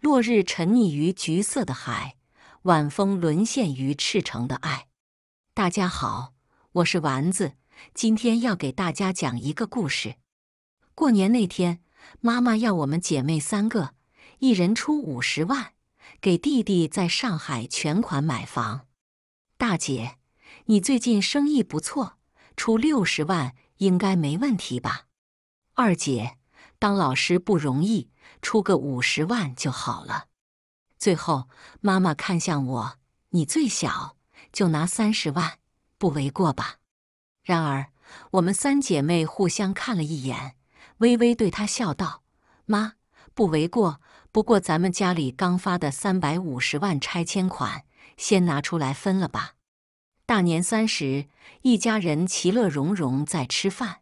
落日沉溺于橘色的海，晚风沦陷于赤诚的爱。大家好，我是丸子，今天要给大家讲一个故事。过年那天，妈妈要我们姐妹三个一人出五十万，给弟弟在上海全款买房。大姐，你最近生意不错，出六十万应该没问题吧？二姐，当老师不容易，出个五十万就好了。最后，妈妈看向我：“你最小，就拿三十万，不为过吧？”然而，我们三姐妹互相看了一眼，微微对她笑道：“妈，不为过。不过，咱们家里刚发的三百五十万拆迁款，先拿出来分了吧。”大年三十，一家人其乐融融在吃饭。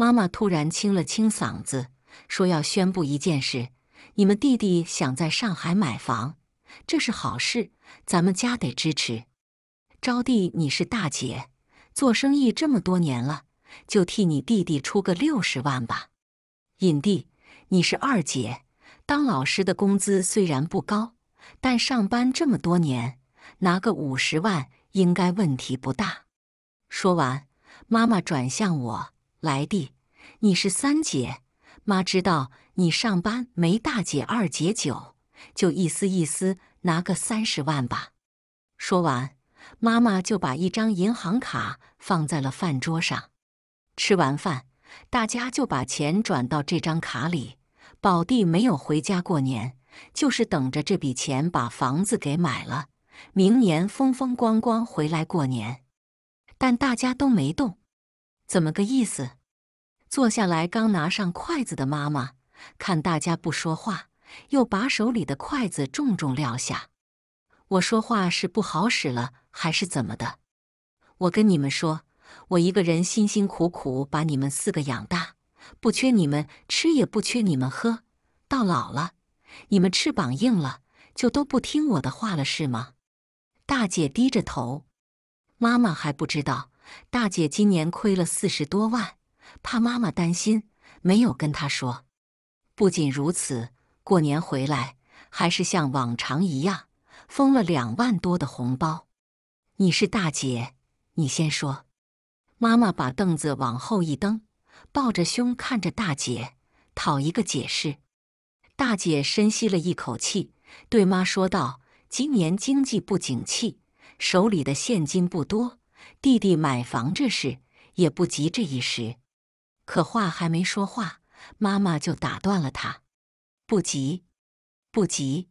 妈妈突然清了清嗓子，说：“要宣布一件事，你们弟弟想在上海买房，这是好事，咱们家得支持。招娣，你是大姐，做生意这么多年了，就替你弟弟出个六十万吧。尹弟，你是二姐，当老师的工资虽然不高，但上班这么多年，拿个五十万应该问题不大。”说完，妈妈转向我。来弟，你是三姐，妈知道你上班没大姐、二姐久，就一丝一丝拿个三十万吧。说完，妈妈就把一张银行卡放在了饭桌上。吃完饭，大家就把钱转到这张卡里。宝弟没有回家过年，就是等着这笔钱把房子给买了，明年风风光光回来过年。但大家都没动。怎么个意思？坐下来刚拿上筷子的妈妈，看大家不说话，又把手里的筷子重重撂下。我说话是不好使了，还是怎么的？我跟你们说，我一个人辛辛苦苦把你们四个养大，不缺你们吃，也不缺你们喝。到老了，你们翅膀硬了，就都不听我的话了，是吗？大姐低着头，妈妈还不知道。大姐今年亏了四十多万，怕妈妈担心，没有跟她说。不仅如此，过年回来还是像往常一样，封了两万多的红包。你是大姐，你先说。妈妈把凳子往后一蹬，抱着胸看着大姐，讨一个解释。大姐深吸了一口气，对妈说道：“今年经济不景气，手里的现金不多。”弟弟买房这事也不急这一时，可话还没说话，妈妈就打断了他：“不急，不急。”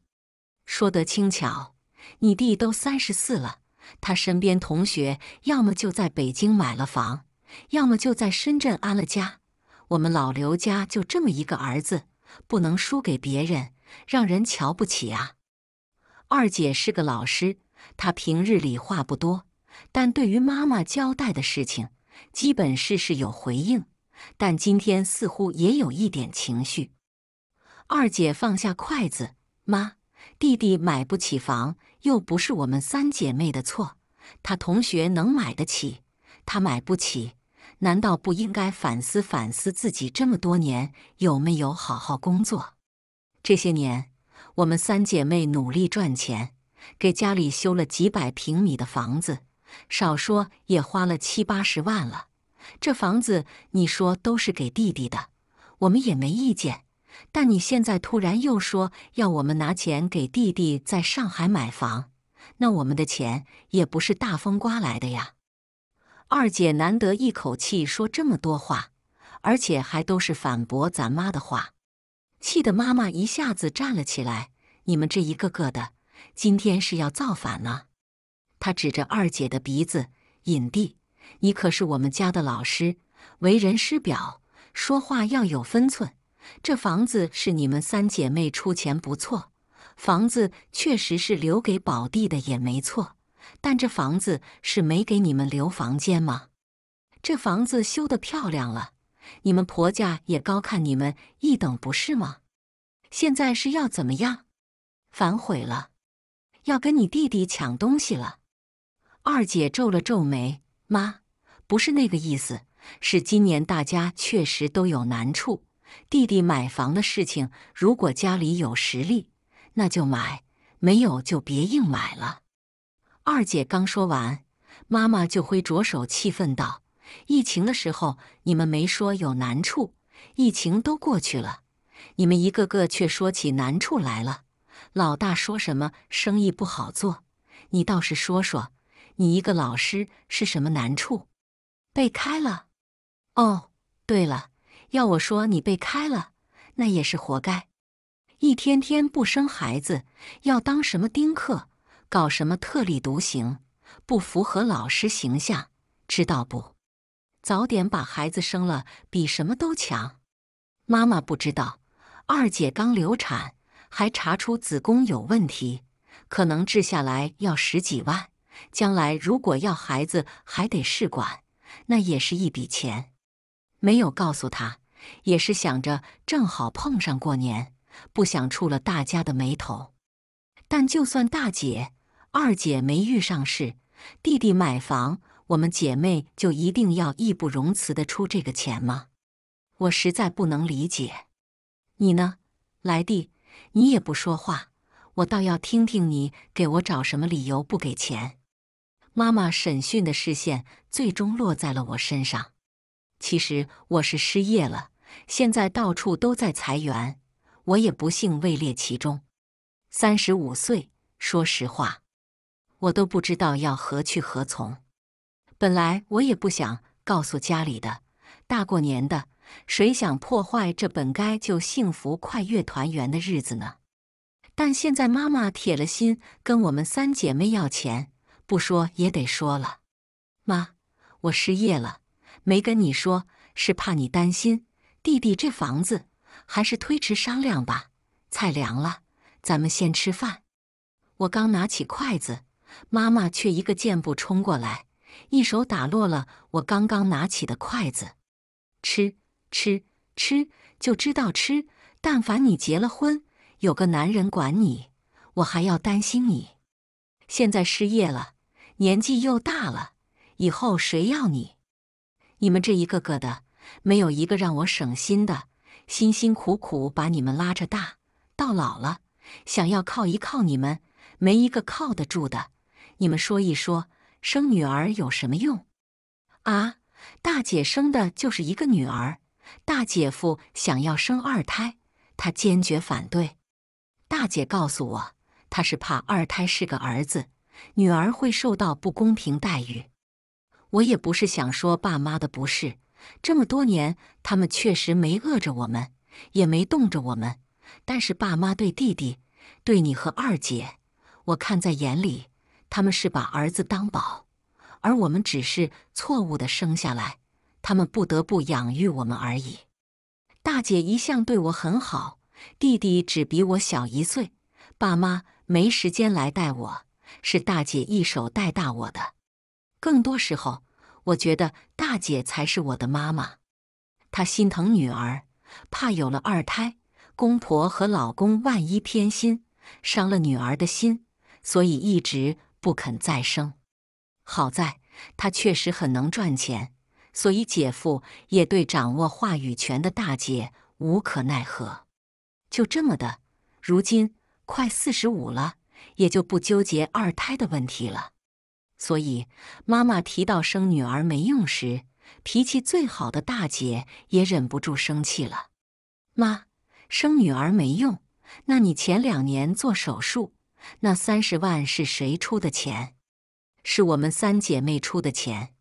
说得轻巧，你弟都三十四了，他身边同学要么就在北京买了房，要么就在深圳安了家。我们老刘家就这么一个儿子，不能输给别人，让人瞧不起啊！二姐是个老师，她平日里话不多。但对于妈妈交代的事情，基本事事有回应。但今天似乎也有一点情绪。二姐放下筷子，妈，弟弟买不起房，又不是我们三姐妹的错。他同学能买得起，他买不起，难道不应该反思反思自己这么多年有没有好好工作？这些年，我们三姐妹努力赚钱，给家里修了几百平米的房子。少说也花了七八十万了，这房子你说都是给弟弟的，我们也没意见。但你现在突然又说要我们拿钱给弟弟在上海买房，那我们的钱也不是大风刮来的呀！二姐难得一口气说这么多话，而且还都是反驳咱妈的话，气得妈妈一下子站了起来。你们这一个个的，今天是要造反吗？他指着二姐的鼻子：“尹弟，你可是我们家的老师，为人师表，说话要有分寸。这房子是你们三姐妹出钱，不错。房子确实是留给宝弟的，也没错。但这房子是没给你们留房间吗？这房子修的漂亮了，你们婆家也高看你们一等，不是吗？现在是要怎么样？反悔了？要跟你弟弟抢东西了？”二姐皱了皱眉：“妈，不是那个意思，是今年大家确实都有难处。弟弟买房的事情，如果家里有实力，那就买；没有就别硬买了。”二姐刚说完，妈妈就挥着手，气愤道：“疫情的时候你们没说有难处，疫情都过去了，你们一个个却说起难处来了。老大说什么生意不好做，你倒是说说。”你一个老师是什么难处？被开了？哦，对了，要我说你被开了，那也是活该。一天天不生孩子，要当什么丁克？搞什么特立独行？不符合老师形象，知道不？早点把孩子生了，比什么都强。妈妈不知道，二姐刚流产，还查出子宫有问题，可能治下来要十几万。将来如果要孩子还得试管，那也是一笔钱。没有告诉他，也是想着正好碰上过年，不想触了大家的眉头。但就算大姐、二姐没遇上事，弟弟买房，我们姐妹就一定要义不容辞的出这个钱吗？我实在不能理解。你呢，来弟，你也不说话，我倒要听听你给我找什么理由不给钱。妈妈审讯的视线最终落在了我身上。其实我是失业了，现在到处都在裁员，我也不幸位列其中。三十五岁，说实话，我都不知道要何去何从。本来我也不想告诉家里的，大过年的，谁想破坏这本该就幸福、快乐、团圆的日子呢？但现在妈妈铁了心跟我们三姐妹要钱。不说也得说了，妈，我失业了，没跟你说是怕你担心。弟弟这房子还是推迟商量吧。菜凉了，咱们先吃饭。我刚拿起筷子，妈妈却一个箭步冲过来，一手打落了我刚刚拿起的筷子。吃吃吃，就知道吃。但凡你结了婚，有个男人管你，我还要担心你。现在失业了。年纪又大了，以后谁要你？你们这一个个的，没有一个让我省心的。辛辛苦苦把你们拉着大，到老了想要靠一靠你们，没一个靠得住的。你们说一说，生女儿有什么用？啊，大姐生的就是一个女儿，大姐夫想要生二胎，他坚决反对。大姐告诉我，她是怕二胎是个儿子。女儿会受到不公平待遇。我也不是想说爸妈的不是，这么多年他们确实没饿着我们，也没冻着我们。但是爸妈对弟弟、对你和二姐，我看在眼里，他们是把儿子当宝，而我们只是错误的生下来，他们不得不养育我们而已。大姐一向对我很好，弟弟只比我小一岁，爸妈没时间来带我。是大姐一手带大我的，更多时候，我觉得大姐才是我的妈妈。她心疼女儿，怕有了二胎，公婆和老公万一偏心，伤了女儿的心，所以一直不肯再生。好在她确实很能赚钱，所以姐夫也对掌握话语权的大姐无可奈何。就这么的，如今快四十五了。也就不纠结二胎的问题了，所以妈妈提到生女儿没用时，脾气最好的大姐也忍不住生气了。妈，生女儿没用？那你前两年做手术，那三十万是谁出的钱？是我们三姐妹出的钱，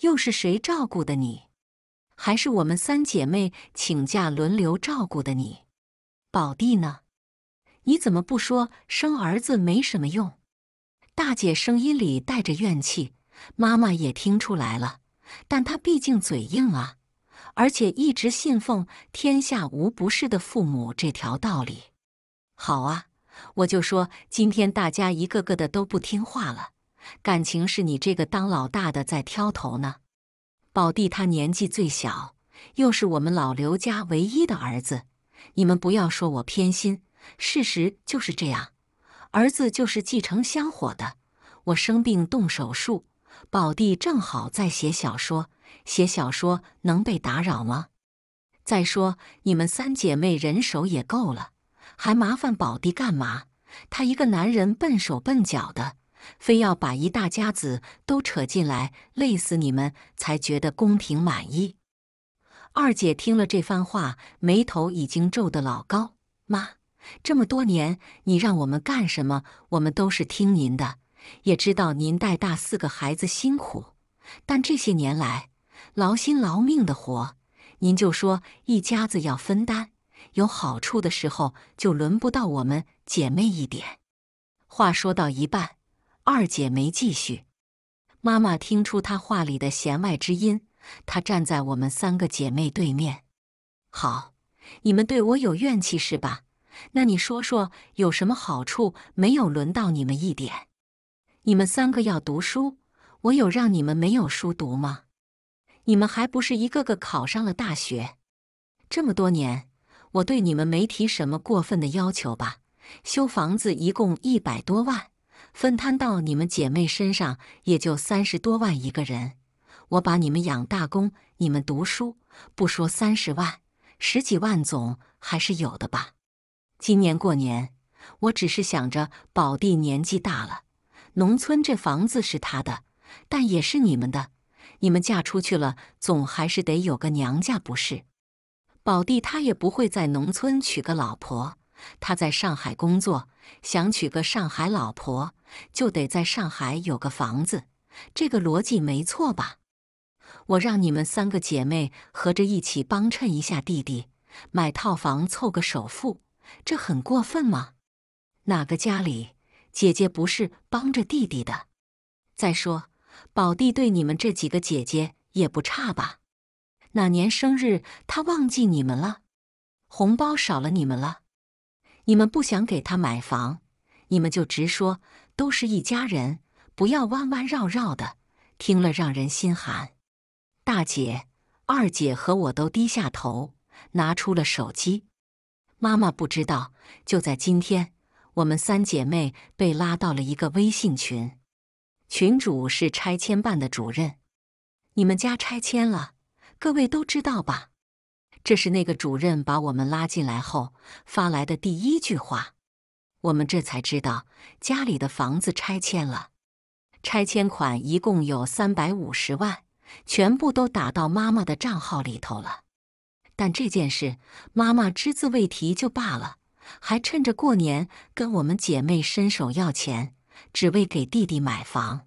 又是谁照顾的你？还是我们三姐妹请假轮流照顾的你？宝弟呢？你怎么不说生儿子没什么用？大姐声音里带着怨气，妈妈也听出来了。但她毕竟嘴硬啊，而且一直信奉“天下无不是的父母”这条道理。好啊，我就说今天大家一个个的都不听话了，感情是你这个当老大的在挑头呢。宝弟他年纪最小，又是我们老刘家唯一的儿子，你们不要说我偏心。事实就是这样，儿子就是继承香火的。我生病动手术，宝弟正好在写小说，写小说能被打扰吗？再说你们三姐妹人手也够了，还麻烦宝弟干嘛？他一个男人笨手笨脚的，非要把一大家子都扯进来，累死你们才觉得公平满意。二姐听了这番话，眉头已经皱得老高，妈。这么多年，你让我们干什么，我们都是听您的。也知道您带大四个孩子辛苦，但这些年来劳心劳命的活，您就说一家子要分担，有好处的时候就轮不到我们姐妹一点。话说到一半，二姐没继续。妈妈听出她话里的弦外之音，她站在我们三个姐妹对面。好，你们对我有怨气是吧？那你说说有什么好处没有轮到你们一点？你们三个要读书，我有让你们没有书读吗？你们还不是一个个考上了大学？这么多年，我对你们没提什么过分的要求吧？修房子一共一百多万，分摊到你们姐妹身上也就三十多万一个人。我把你们养大供你们读书，不说三十万，十几万总还是有的吧？今年过年，我只是想着宝弟年纪大了，农村这房子是他的，但也是你们的。你们嫁出去了，总还是得有个娘家，不是？宝弟他也不会在农村娶个老婆，他在上海工作，想娶个上海老婆，就得在上海有个房子。这个逻辑没错吧？我让你们三个姐妹合着一起帮衬一下弟弟，买套房凑个首付。这很过分吗？哪个家里姐姐不是帮着弟弟的？再说宝弟对你们这几个姐姐也不差吧？哪年生日他忘记你们了？红包少了你们了？你们不想给他买房，你们就直说，都是一家人，不要弯弯绕绕的，听了让人心寒。大姐、二姐和我都低下头，拿出了手机。妈妈不知道，就在今天，我们三姐妹被拉到了一个微信群，群主是拆迁办的主任。你们家拆迁了，各位都知道吧？这是那个主任把我们拉进来后发来的第一句话。我们这才知道家里的房子拆迁了，拆迁款一共有三百五十万，全部都打到妈妈的账号里头了。但这件事，妈妈只字未提就罢了，还趁着过年跟我们姐妹伸手要钱，只为给弟弟买房。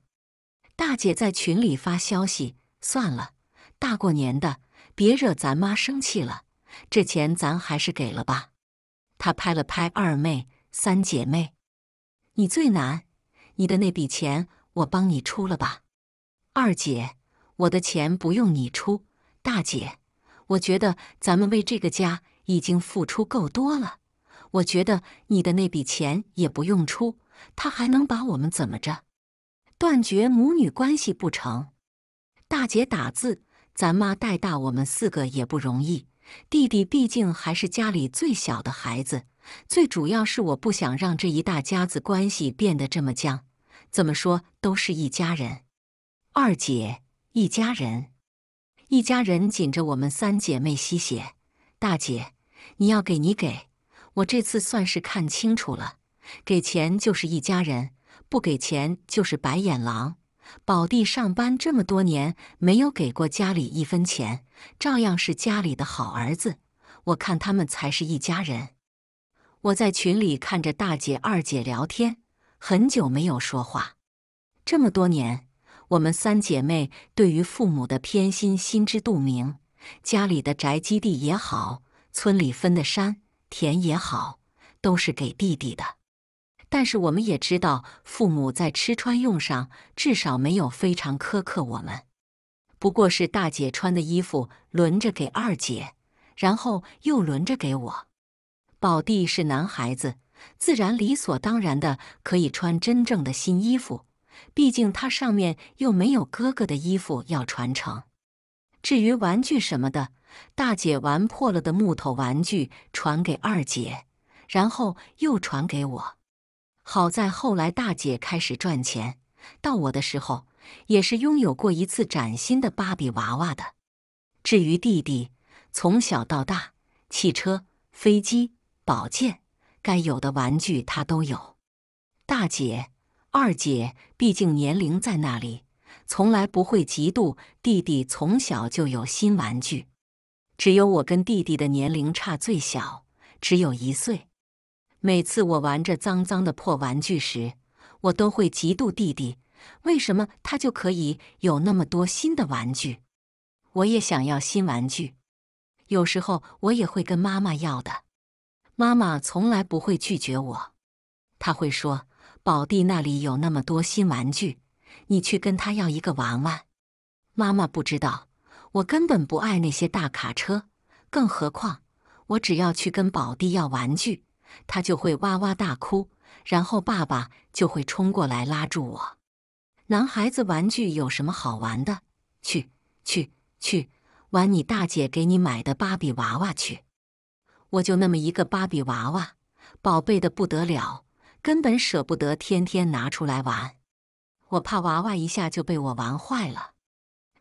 大姐在群里发消息：“算了，大过年的，别惹咱妈生气了，这钱咱还是给了吧。”她拍了拍二妹、三姐妹：“你最难，你的那笔钱我帮你出了吧。”二姐，我的钱不用你出。大姐。我觉得咱们为这个家已经付出够多了。我觉得你的那笔钱也不用出，他还能把我们怎么着？断绝母女关系不成？大姐打字，咱妈带大我们四个也不容易。弟弟毕竟还是家里最小的孩子，最主要是我不想让这一大家子关系变得这么僵。怎么说都是一家人，二姐一家人。一家人紧着我们三姐妹吸血，大姐，你要给你给我这次算是看清楚了，给钱就是一家人，不给钱就是白眼狼。宝弟上班这么多年没有给过家里一分钱，照样是家里的好儿子。我看他们才是一家人。我在群里看着大姐二姐聊天，很久没有说话，这么多年。我们三姐妹对于父母的偏心心知肚明，家里的宅基地也好，村里分的山田也好，都是给弟弟的。但是我们也知道，父母在吃穿用上至少没有非常苛刻我们，不过是大姐穿的衣服轮着给二姐，然后又轮着给我。宝弟是男孩子，自然理所当然的可以穿真正的新衣服。毕竟他上面又没有哥哥的衣服要传承，至于玩具什么的，大姐玩破了的木头玩具传给二姐，然后又传给我。好在后来大姐开始赚钱，到我的时候也是拥有过一次崭新的芭比娃娃的。至于弟弟，从小到大，汽车、飞机、宝剑，该有的玩具他都有。大姐。二姐毕竟年龄在那里，从来不会嫉妒弟弟从小就有新玩具。只有我跟弟弟的年龄差最小，只有一岁。每次我玩着脏脏的破玩具时，我都会嫉妒弟弟，为什么他就可以有那么多新的玩具？我也想要新玩具，有时候我也会跟妈妈要的。妈妈从来不会拒绝我，她会说。宝弟那里有那么多新玩具，你去跟他要一个娃娃。妈妈不知道，我根本不爱那些大卡车，更何况我只要去跟宝弟要玩具，他就会哇哇大哭，然后爸爸就会冲过来拉住我。男孩子玩具有什么好玩的？去去去，玩你大姐给你买的芭比娃娃去。我就那么一个芭比娃娃，宝贝的不得了。根本舍不得天天拿出来玩，我怕娃娃一下就被我玩坏了。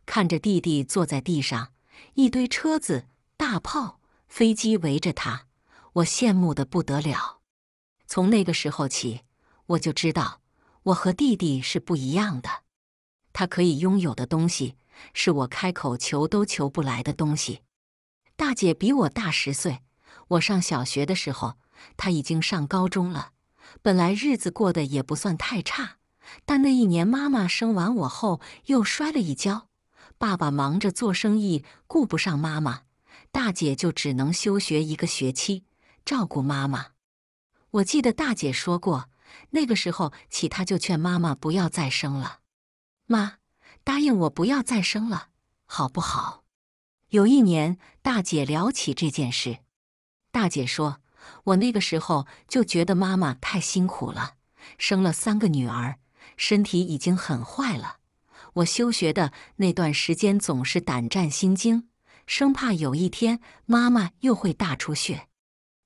看着弟弟坐在地上，一堆车子、大炮、飞机围着他，我羡慕的不得了。从那个时候起，我就知道我和弟弟是不一样的。他可以拥有的东西，是我开口求都求不来的东西。大姐比我大十岁，我上小学的时候，她已经上高中了。本来日子过得也不算太差，但那一年妈妈生完我后又摔了一跤，爸爸忙着做生意，顾不上妈妈，大姐就只能休学一个学期照顾妈妈。我记得大姐说过，那个时候起，她就劝妈妈不要再生了。妈，答应我不要再生了，好不好？有一年，大姐聊起这件事，大姐说。我那个时候就觉得妈妈太辛苦了，生了三个女儿，身体已经很坏了。我休学的那段时间总是胆战心惊，生怕有一天妈妈又会大出血。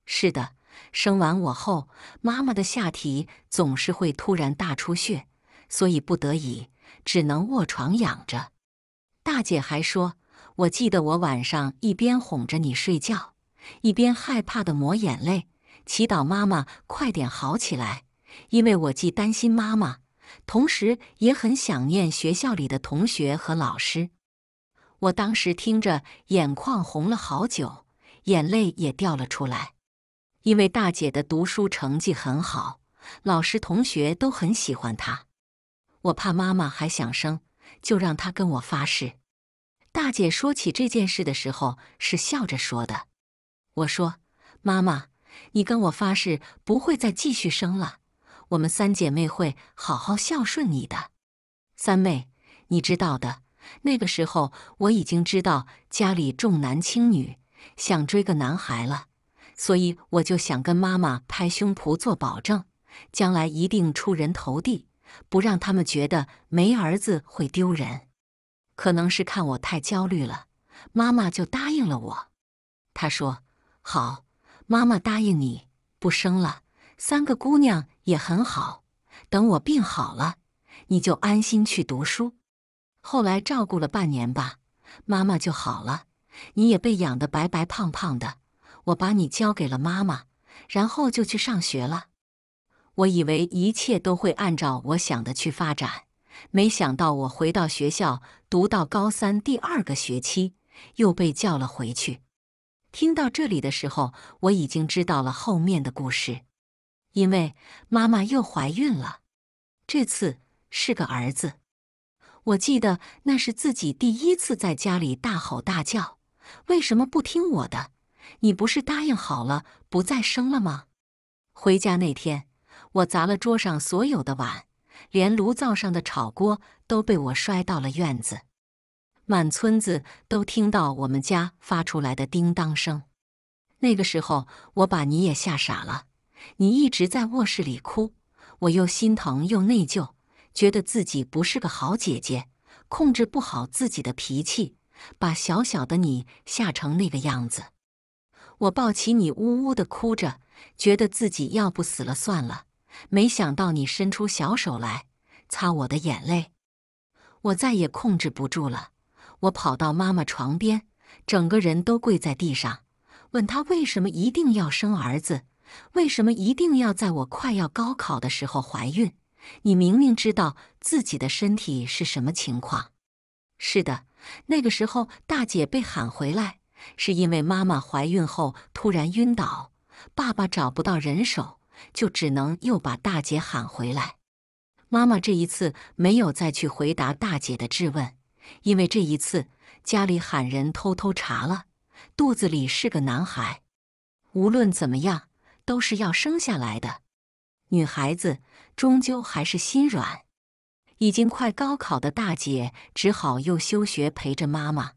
是的，生完我后，妈妈的下体总是会突然大出血，所以不得已只能卧床养着。大姐还说，我记得我晚上一边哄着你睡觉。一边害怕的抹眼泪，祈祷妈妈快点好起来。因为我既担心妈妈，同时也很想念学校里的同学和老师。我当时听着，眼眶红了好久，眼泪也掉了出来。因为大姐的读书成绩很好，老师同学都很喜欢她。我怕妈妈还想生，就让她跟我发誓。大姐说起这件事的时候，是笑着说的。我说：“妈妈，你跟我发誓不会再继续生了。我们三姐妹会好好孝顺你的。三妹，你知道的，那个时候我已经知道家里重男轻女，想追个男孩了，所以我就想跟妈妈拍胸脯做保证，将来一定出人头地，不让他们觉得没儿子会丢人。可能是看我太焦虑了，妈妈就答应了我。她说。”好，妈妈答应你不生了。三个姑娘也很好，等我病好了，你就安心去读书。后来照顾了半年吧，妈妈就好了，你也被养得白白胖胖的。我把你交给了妈妈，然后就去上学了。我以为一切都会按照我想的去发展，没想到我回到学校，读到高三第二个学期，又被叫了回去。听到这里的时候，我已经知道了后面的故事，因为妈妈又怀孕了，这次是个儿子。我记得那是自己第一次在家里大吼大叫：“为什么不听我的？你不是答应好了不再生了吗？”回家那天，我砸了桌上所有的碗，连炉灶上的炒锅都被我摔到了院子。满村子都听到我们家发出来的叮当声。那个时候，我把你也吓傻了，你一直在卧室里哭，我又心疼又内疚，觉得自己不是个好姐姐，控制不好自己的脾气，把小小的你吓成那个样子。我抱起你，呜呜的哭着，觉得自己要不死了算了。没想到你伸出小手来擦我的眼泪，我再也控制不住了。我跑到妈妈床边，整个人都跪在地上，问她为什么一定要生儿子，为什么一定要在我快要高考的时候怀孕？你明明知道自己的身体是什么情况。是的，那个时候大姐被喊回来，是因为妈妈怀孕后突然晕倒，爸爸找不到人手，就只能又把大姐喊回来。妈妈这一次没有再去回答大姐的质问。因为这一次家里喊人偷偷查了，肚子里是个男孩。无论怎么样，都是要生下来的。女孩子终究还是心软。已经快高考的大姐只好又休学陪着妈妈。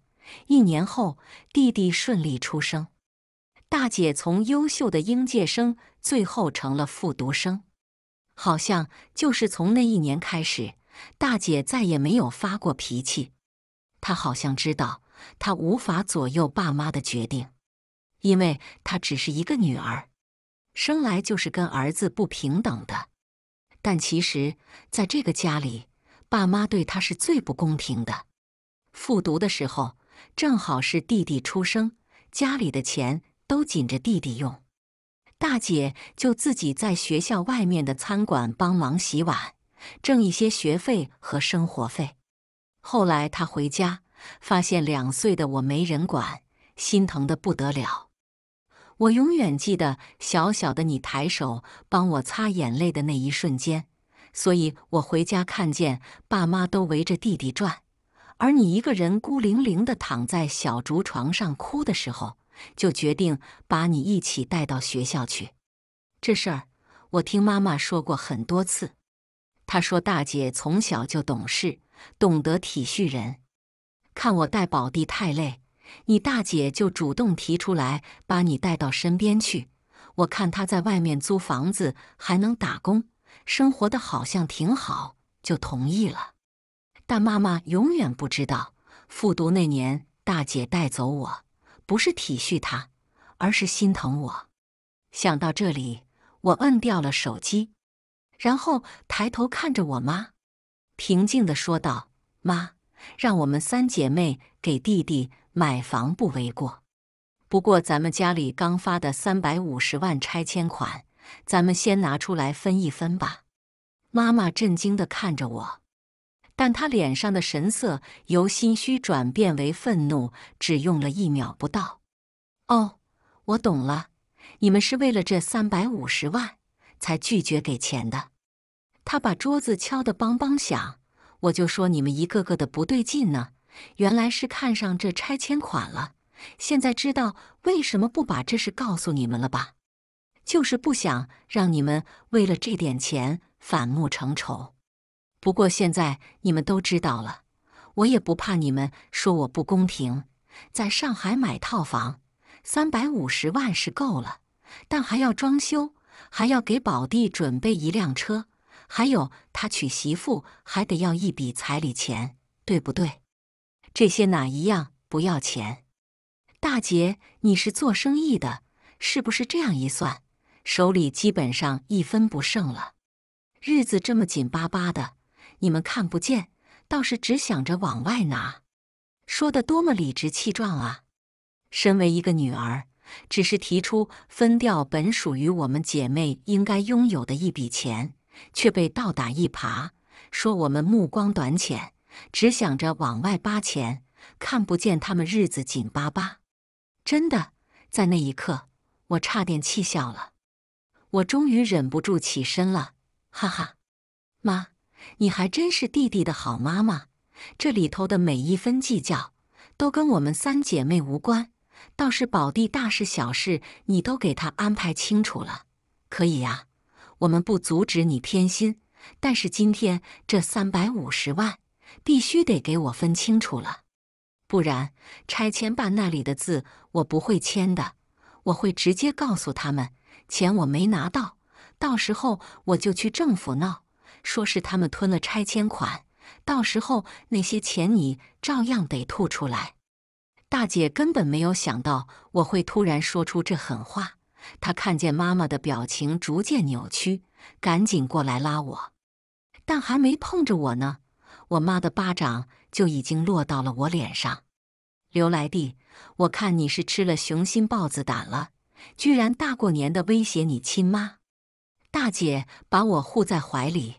一年后，弟弟顺利出生。大姐从优秀的应届生，最后成了复读生。好像就是从那一年开始，大姐再也没有发过脾气。她好像知道，她无法左右爸妈的决定，因为她只是一个女儿，生来就是跟儿子不平等的。但其实，在这个家里，爸妈对她是最不公平的。复读的时候，正好是弟弟出生，家里的钱都紧着弟弟用，大姐就自己在学校外面的餐馆帮忙洗碗，挣一些学费和生活费。后来他回家，发现两岁的我没人管，心疼的不得了。我永远记得小小的你抬手帮我擦眼泪的那一瞬间。所以我回家看见爸妈都围着弟弟转，而你一个人孤零零的躺在小竹床上哭的时候，就决定把你一起带到学校去。这事儿我听妈妈说过很多次，她说大姐从小就懂事。懂得体恤人，看我带宝弟太累，你大姐就主动提出来把你带到身边去。我看她在外面租房子还能打工，生活的好像挺好，就同意了。但妈妈永远不知道，复读那年大姐带走我，不是体恤她，而是心疼我。想到这里，我摁掉了手机，然后抬头看着我妈。平静地说道：“妈，让我们三姐妹给弟弟买房不为过。不过咱们家里刚发的三百五十万拆迁款，咱们先拿出来分一分吧。”妈妈震惊地看着我，但她脸上的神色由心虚转变为愤怒，只用了一秒不到。“哦，我懂了，你们是为了这三百五十万才拒绝给钱的。”他把桌子敲得梆梆响，我就说你们一个个的不对劲呢，原来是看上这拆迁款了。现在知道为什么不把这事告诉你们了吧？就是不想让你们为了这点钱反目成仇。不过现在你们都知道了，我也不怕你们说我不公平。在上海买套房，三百五十万是够了，但还要装修，还要给宝弟准备一辆车。还有，他娶媳妇还得要一笔彩礼钱，对不对？这些哪一样不要钱？大姐，你是做生意的，是不是这样一算，手里基本上一分不剩了？日子这么紧巴巴的，你们看不见，倒是只想着往外拿，说的多么理直气壮啊！身为一个女儿，只是提出分掉本属于我们姐妹应该拥有的一笔钱。却被倒打一耙，说我们目光短浅，只想着往外扒钱，看不见他们日子紧巴巴。真的，在那一刻，我差点气笑了。我终于忍不住起身了，哈哈，妈，你还真是弟弟的好妈妈。这里头的每一分计较，都跟我们三姐妹无关，倒是宝弟大事小事，你都给他安排清楚了，可以呀。我们不阻止你偏心，但是今天这三百五十万必须得给我分清楚了，不然拆迁办那里的字我不会签的，我会直接告诉他们钱我没拿到，到时候我就去政府闹，说是他们吞了拆迁款，到时候那些钱你照样得吐出来。大姐根本没有想到我会突然说出这狠话。他看见妈妈的表情逐渐扭曲，赶紧过来拉我，但还没碰着我呢，我妈的巴掌就已经落到了我脸上。刘来弟，我看你是吃了雄心豹子胆了，居然大过年的威胁你亲妈！大姐把我护在怀里，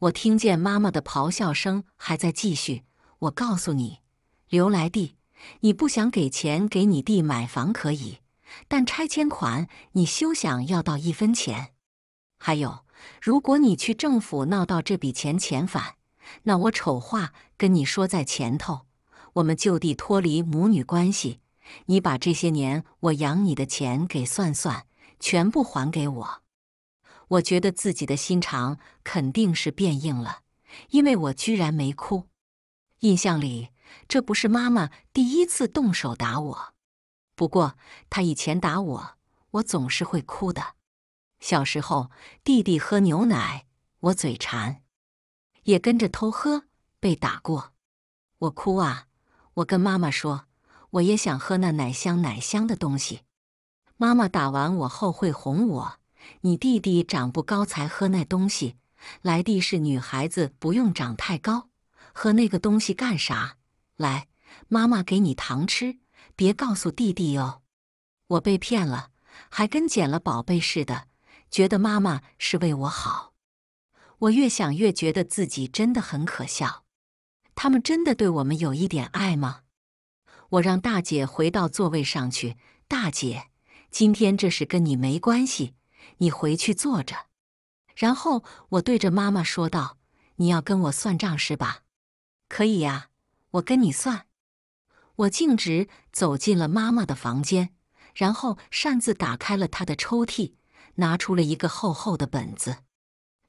我听见妈妈的咆哮声还在继续。我告诉你，刘来弟，你不想给钱给你弟买房可以。但拆迁款你休想要到一分钱。还有，如果你去政府闹到这笔钱遣返，那我丑话跟你说在前头，我们就地脱离母女关系。你把这些年我养你的钱给算算，全部还给我。我觉得自己的心肠肯定是变硬了，因为我居然没哭。印象里，这不是妈妈第一次动手打我。不过他以前打我，我总是会哭的。小时候弟弟喝牛奶，我嘴馋，也跟着偷喝，被打过。我哭啊，我跟妈妈说，我也想喝那奶香奶香的东西。妈妈打完我后会哄我：“你弟弟长不高才喝那东西，来弟是女孩子，不用长太高，喝那个东西干啥？”来，妈妈给你糖吃。别告诉弟弟哟，我被骗了，还跟捡了宝贝似的，觉得妈妈是为我好。我越想越觉得自己真的很可笑。他们真的对我们有一点爱吗？我让大姐回到座位上去。大姐，今天这事跟你没关系，你回去坐着。然后我对着妈妈说道：“你要跟我算账是吧？可以呀，我跟你算。我径直。”走进了妈妈的房间，然后擅自打开了她的抽屉，拿出了一个厚厚的本子，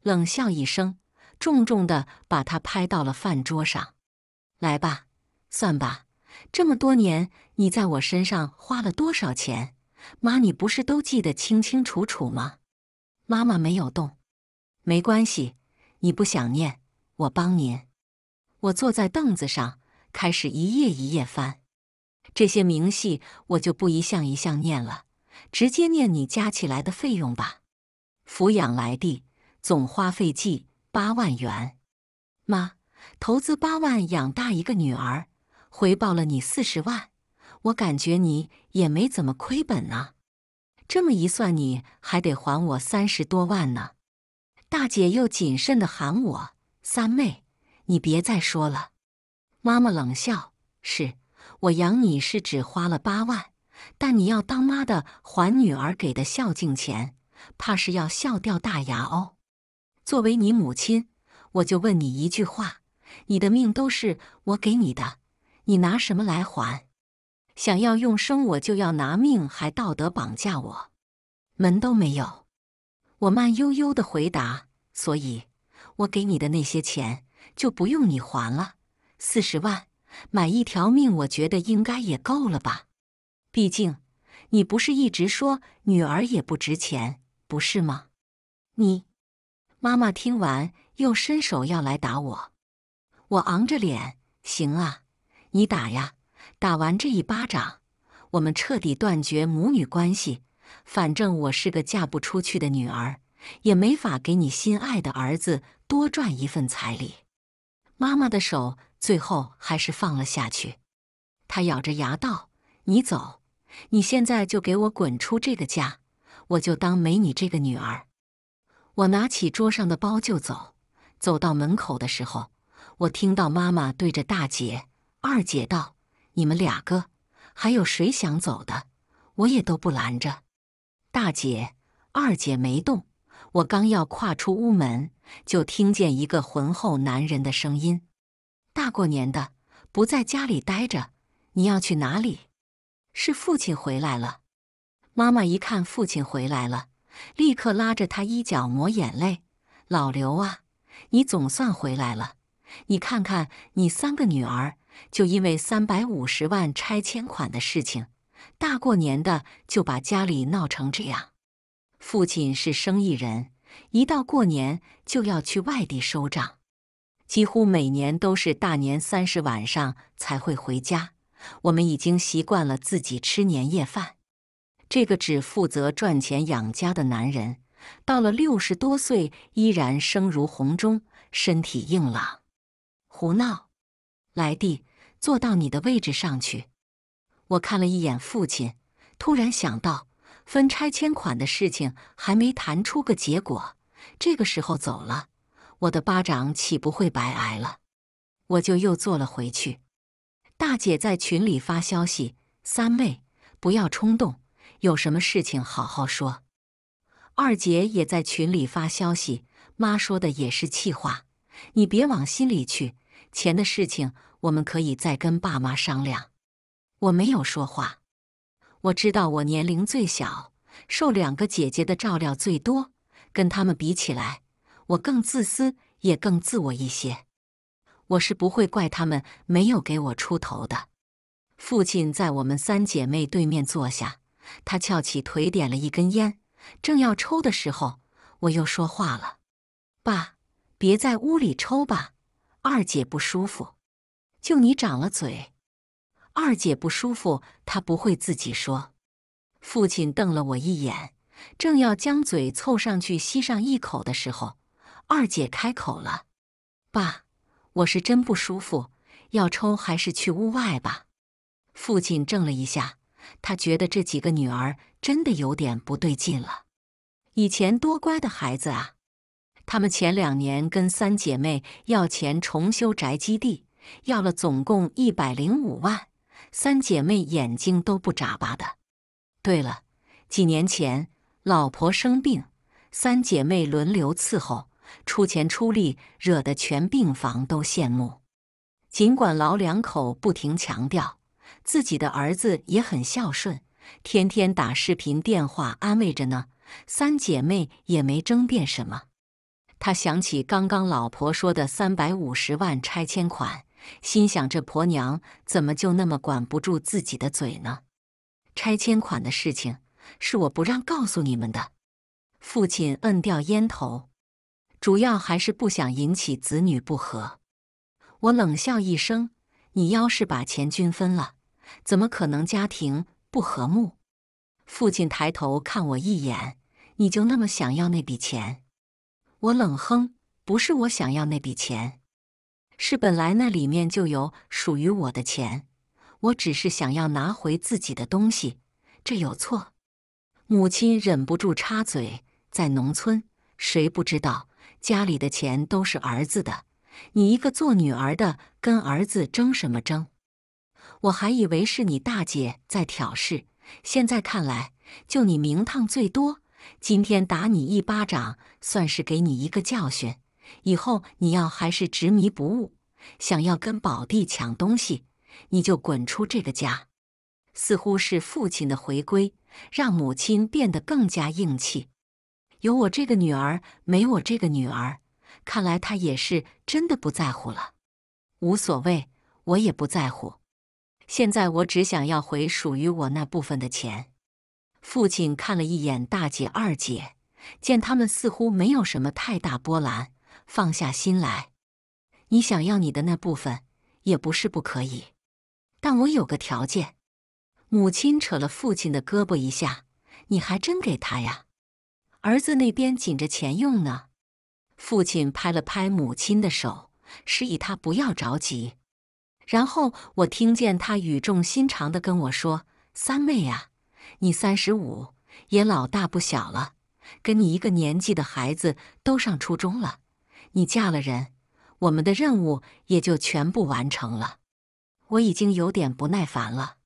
冷笑一声，重重的把它拍到了饭桌上。来吧，算吧，这么多年你在我身上花了多少钱？妈，你不是都记得清清楚楚吗？妈妈没有动，没关系，你不想念，我帮您。我坐在凳子上，开始一页一页翻。这些明细我就不一项一项念了，直接念你加起来的费用吧。抚养来地，总花费计八万元。妈，投资八万养大一个女儿，回报了你四十万，我感觉你也没怎么亏本啊。这么一算，你还得还我三十多万呢。大姐又谨慎的喊我三妹，你别再说了。妈妈冷笑，是。我养你是只花了八万，但你要当妈的还女儿给的孝敬钱，怕是要笑掉大牙哦。作为你母亲，我就问你一句话：你的命都是我给你的，你拿什么来还？想要用生我就要拿命还？道德绑架我，门都没有。我慢悠悠地回答：所以，我给你的那些钱就不用你还了，四十万。买一条命，我觉得应该也够了吧。毕竟你不是一直说女儿也不值钱，不是吗？你妈妈听完又伸手要来打我，我昂着脸，行啊，你打呀！打完这一巴掌，我们彻底断绝母女关系。反正我是个嫁不出去的女儿，也没法给你心爱的儿子多赚一份彩礼。妈妈的手。最后还是放了下去。他咬着牙道：“你走，你现在就给我滚出这个家，我就当没你这个女儿。”我拿起桌上的包就走。走到门口的时候，我听到妈妈对着大姐、二姐道：“你们两个，还有谁想走的，我也都不拦着。”大姐、二姐没动。我刚要跨出屋门，就听见一个浑厚男人的声音。大过年的不在家里待着，你要去哪里？是父亲回来了。妈妈一看父亲回来了，立刻拉着他衣角抹眼泪：“老刘啊，你总算回来了！你看看你三个女儿，就因为三百五十万拆迁款的事情，大过年的就把家里闹成这样。”父亲是生意人，一到过年就要去外地收账。几乎每年都是大年三十晚上才会回家。我们已经习惯了自己吃年夜饭。这个只负责赚钱养家的男人，到了六十多岁依然声如洪钟，身体硬朗。胡闹，来弟，坐到你的位置上去。我看了一眼父亲，突然想到分拆迁款的事情还没谈出个结果，这个时候走了。我的巴掌岂不会白挨了？我就又坐了回去。大姐在群里发消息：“三妹，不要冲动，有什么事情好好说。”二姐也在群里发消息：“妈说的也是气话，你别往心里去。钱的事情，我们可以再跟爸妈商量。”我没有说话。我知道我年龄最小，受两个姐姐的照料最多，跟他们比起来。我更自私，也更自我一些。我是不会怪他们没有给我出头的。父亲在我们三姐妹对面坐下，他翘起腿，点了一根烟，正要抽的时候，我又说话了：“爸，别在屋里抽吧，二姐不舒服。”“就你长了嘴。”“二姐不舒服，她不会自己说。”父亲瞪了我一眼，正要将嘴凑上去吸上一口的时候。二姐开口了：“爸，我是真不舒服，要抽还是去屋外吧。”父亲怔了一下，他觉得这几个女儿真的有点不对劲了。以前多乖的孩子啊！他们前两年跟三姐妹要钱重修宅基地，要了总共一百零五万，三姐妹眼睛都不眨巴的。对了，几年前老婆生病，三姐妹轮流伺候。出钱出力，惹得全病房都羡慕。尽管老两口不停强调自己的儿子也很孝顺，天天打视频电话安慰着呢，三姐妹也没争辩什么。他想起刚刚老婆说的三百五十万拆迁款，心想这婆娘怎么就那么管不住自己的嘴呢？拆迁款的事情是我不让告诉你们的。父亲摁掉烟头。主要还是不想引起子女不和。我冷笑一声：“你要是把钱均分了，怎么可能家庭不和睦？”父亲抬头看我一眼：“你就那么想要那笔钱？”我冷哼：“不是我想要那笔钱，是本来那里面就有属于我的钱，我只是想要拿回自己的东西，这有错？”母亲忍不住插嘴：“在农村，谁不知道？”家里的钱都是儿子的，你一个做女儿的跟儿子争什么争？我还以为是你大姐在挑事，现在看来就你名堂最多。今天打你一巴掌，算是给你一个教训。以后你要还是执迷不悟，想要跟宝弟抢东西，你就滚出这个家。似乎是父亲的回归，让母亲变得更加硬气。有我这个女儿，没我这个女儿，看来他也是真的不在乎了，无所谓，我也不在乎。现在我只想要回属于我那部分的钱。父亲看了一眼大姐、二姐，见他们似乎没有什么太大波澜，放下心来。你想要你的那部分，也不是不可以，但我有个条件。母亲扯了父亲的胳膊一下，你还真给他呀？儿子那边紧着钱用呢，父亲拍了拍母亲的手，示意他不要着急。然后我听见他语重心长的跟我说：“三妹啊，你三十五也老大不小了，跟你一个年纪的孩子都上初中了，你嫁了人，我们的任务也就全部完成了。”我已经有点不耐烦了。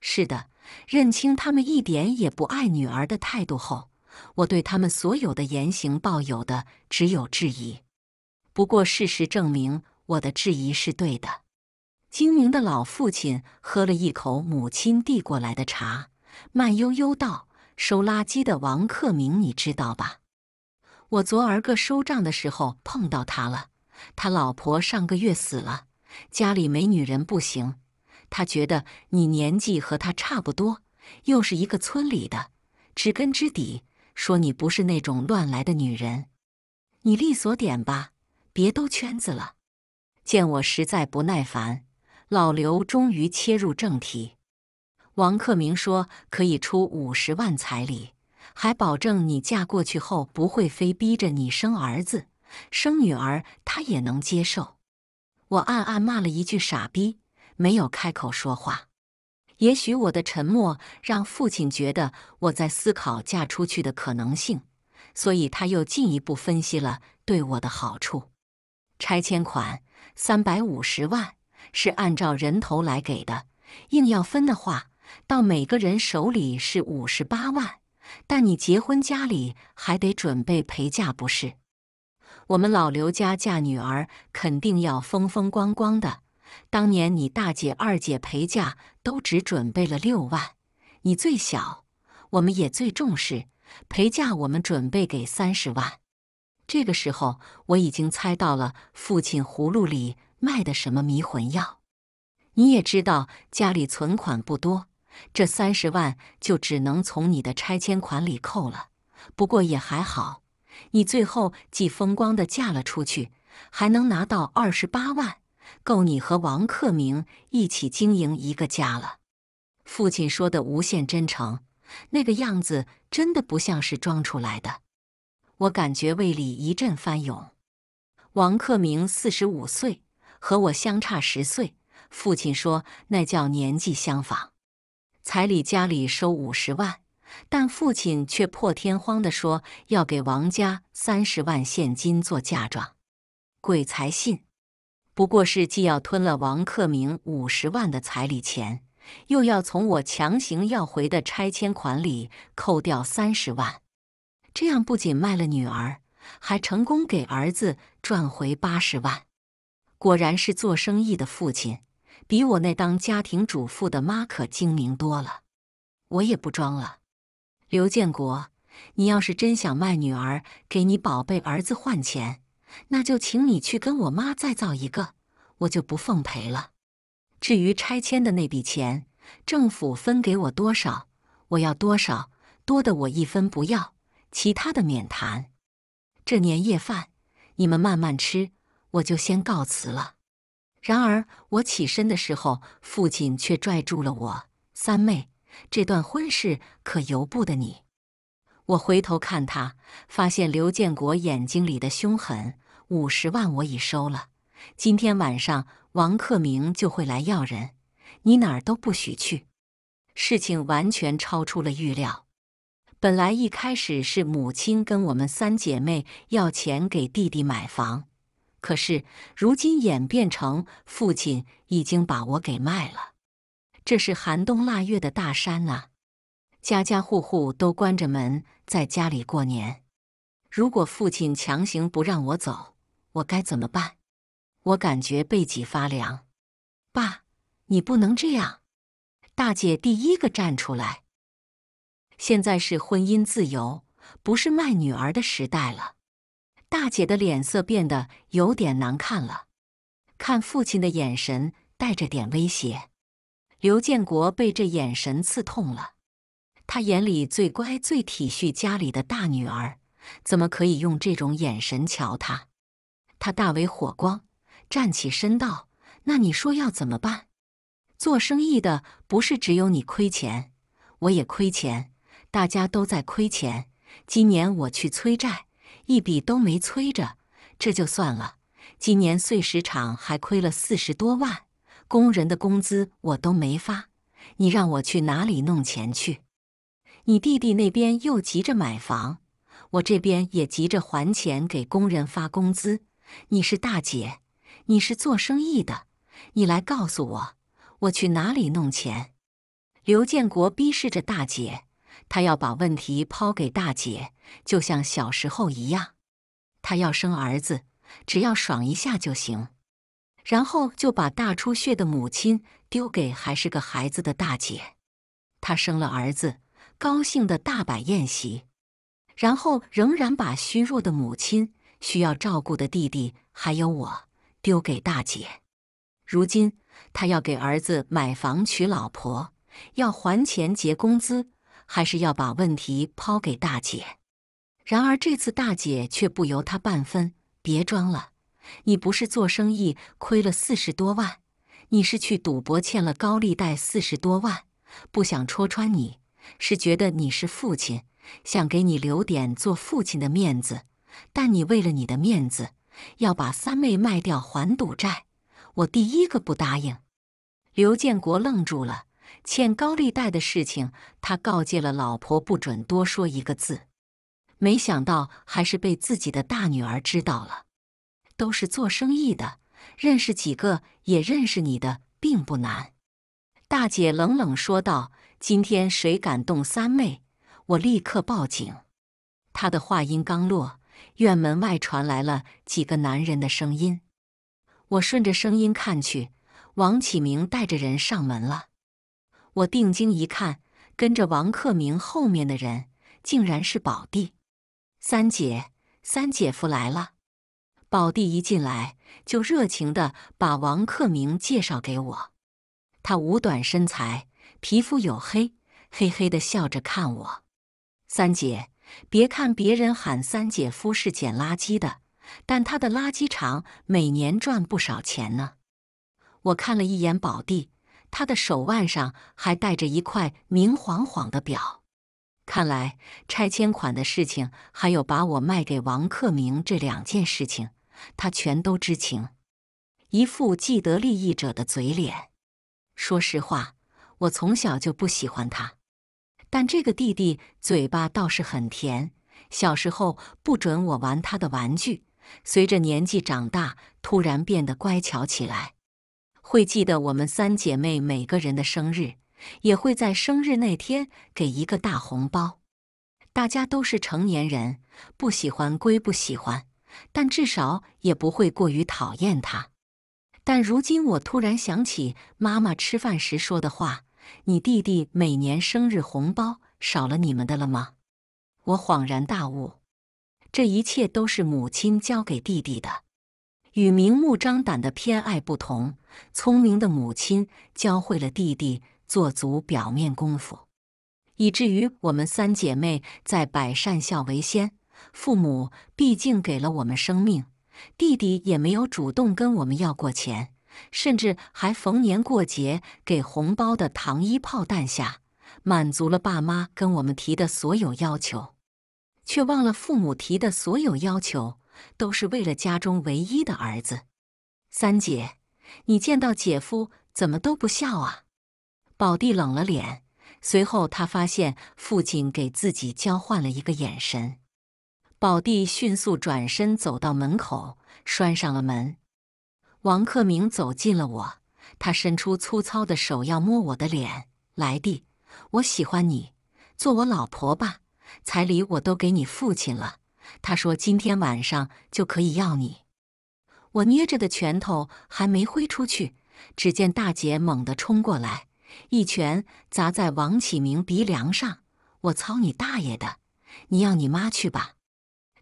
是的，认清他们一点也不爱女儿的态度后。我对他们所有的言行抱有的只有质疑，不过事实证明我的质疑是对的。精明的老父亲喝了一口母亲递过来的茶，慢悠悠道：“收垃圾的王克明，你知道吧？我昨儿个收账的时候碰到他了。他老婆上个月死了，家里没女人不行。他觉得你年纪和他差不多，又是一个村里的，知根知底。”说你不是那种乱来的女人，你利索点吧，别兜圈子了。见我实在不耐烦，老刘终于切入正题。王克明说可以出五十万彩礼，还保证你嫁过去后不会非逼着你生儿子，生女儿他也能接受。我暗暗骂了一句傻逼，没有开口说话。也许我的沉默让父亲觉得我在思考嫁出去的可能性，所以他又进一步分析了对我的好处。拆迁款三百五十万是按照人头来给的，硬要分的话，到每个人手里是五十八万。但你结婚，家里还得准备陪嫁，不是？我们老刘家嫁女儿肯定要风风光光的。当年你大姐、二姐陪嫁都只准备了六万，你最小，我们也最重视陪嫁。我们准备给三十万。这个时候我已经猜到了父亲葫芦里卖的什么迷魂药。你也知道家里存款不多，这三十万就只能从你的拆迁款里扣了。不过也还好，你最后既风光的嫁了出去，还能拿到二十八万。够你和王克明一起经营一个家了，父亲说的无限真诚，那个样子真的不像是装出来的。我感觉胃里一阵翻涌。王克明四十五岁，和我相差十岁，父亲说那叫年纪相仿。彩礼家里收五十万，但父亲却破天荒的说要给王家三十万现金做嫁妆，鬼才信！不过是既要吞了王克明五十万的彩礼钱，又要从我强行要回的拆迁款里扣掉三十万，这样不仅卖了女儿，还成功给儿子赚回八十万。果然是做生意的父亲，比我那当家庭主妇的妈可精明多了。我也不装了，刘建国，你要是真想卖女儿给你宝贝儿子换钱。那就请你去跟我妈再造一个，我就不奉陪了。至于拆迁的那笔钱，政府分给我多少，我要多少，多的我一分不要，其他的免谈。这年夜饭你们慢慢吃，我就先告辞了。然而我起身的时候，父亲却拽住了我：“三妹，这段婚事可由不得你。”我回头看他，发现刘建国眼睛里的凶狠。五十万我已收了，今天晚上王克明就会来要人，你哪儿都不许去。事情完全超出了预料。本来一开始是母亲跟我们三姐妹要钱给弟弟买房，可是如今演变成父亲已经把我给卖了。这是寒冬腊月的大山啊，家家户户都关着门。在家里过年，如果父亲强行不让我走，我该怎么办？我感觉背脊发凉。爸，你不能这样！大姐第一个站出来。现在是婚姻自由，不是卖女儿的时代了。大姐的脸色变得有点难看了，看父亲的眼神带着点威胁。刘建国被这眼神刺痛了。他眼里最乖、最体恤家里的大女儿，怎么可以用这种眼神瞧他？他大为火光，站起身道：“那你说要怎么办？做生意的不是只有你亏钱，我也亏钱，大家都在亏钱。今年我去催债，一笔都没催着，这就算了。今年碎石厂还亏了四十多万，工人的工资我都没发，你让我去哪里弄钱去？”你弟弟那边又急着买房，我这边也急着还钱给工人发工资。你是大姐，你是做生意的，你来告诉我，我去哪里弄钱？刘建国逼视着大姐，他要把问题抛给大姐，就像小时候一样。他要生儿子，只要爽一下就行，然后就把大出血的母亲丢给还是个孩子的大姐。他生了儿子。高兴的大摆宴席，然后仍然把虚弱的母亲、需要照顾的弟弟，还有我丢给大姐。如今他要给儿子买房娶老婆，要还钱结工资，还是要把问题抛给大姐。然而这次大姐却不由他半分。别装了，你不是做生意亏了四十多万，你是去赌博欠了高利贷四十多万。不想戳穿你。是觉得你是父亲，想给你留点做父亲的面子，但你为了你的面子，要把三妹卖掉还赌债，我第一个不答应。刘建国愣住了，欠高利贷的事情，他告诫了老婆不准多说一个字，没想到还是被自己的大女儿知道了。都是做生意的，认识几个也认识你的，并不难。大姐冷冷说道。今天谁敢动三妹，我立刻报警。他的话音刚落，院门外传来了几个男人的声音。我顺着声音看去，王启明带着人上门了。我定睛一看，跟着王克明后面的人，竟然是宝弟。三姐、三姐夫来了。宝弟一进来，就热情的把王克明介绍给我。他五短身材。皮肤黝黑，嘿嘿的笑着看我。三姐，别看别人喊三姐夫是捡垃圾的，但他的垃圾场每年赚不少钱呢。我看了一眼宝弟，他的手腕上还戴着一块明晃晃的表。看来拆迁款的事情，还有把我卖给王克明这两件事情，他全都知情，一副既得利益者的嘴脸。说实话。我从小就不喜欢他，但这个弟弟嘴巴倒是很甜。小时候不准我玩他的玩具，随着年纪长大，突然变得乖巧起来，会记得我们三姐妹每个人的生日，也会在生日那天给一个大红包。大家都是成年人，不喜欢归不喜欢，但至少也不会过于讨厌他。但如今我突然想起妈妈吃饭时说的话。你弟弟每年生日红包少了你们的了吗？我恍然大悟，这一切都是母亲教给弟弟的。与明目张胆的偏爱不同，聪明的母亲教会了弟弟做足表面功夫，以至于我们三姐妹在百善孝为先，父母毕竟给了我们生命，弟弟也没有主动跟我们要过钱。甚至还逢年过节给红包的糖衣炮弹下，满足了爸妈跟我们提的所有要求，却忘了父母提的所有要求都是为了家中唯一的儿子。三姐，你见到姐夫怎么都不笑啊？宝弟冷了脸，随后他发现父亲给自己交换了一个眼神，宝弟迅速转身走到门口，拴上了门。王克明走近了我，他伸出粗糙的手要摸我的脸。来弟，我喜欢你，做我老婆吧。彩礼我都给你父亲了。他说今天晚上就可以要你。我捏着的拳头还没挥出去，只见大姐猛地冲过来，一拳砸在王启明鼻梁上。我操你大爷的！你要你妈去吧。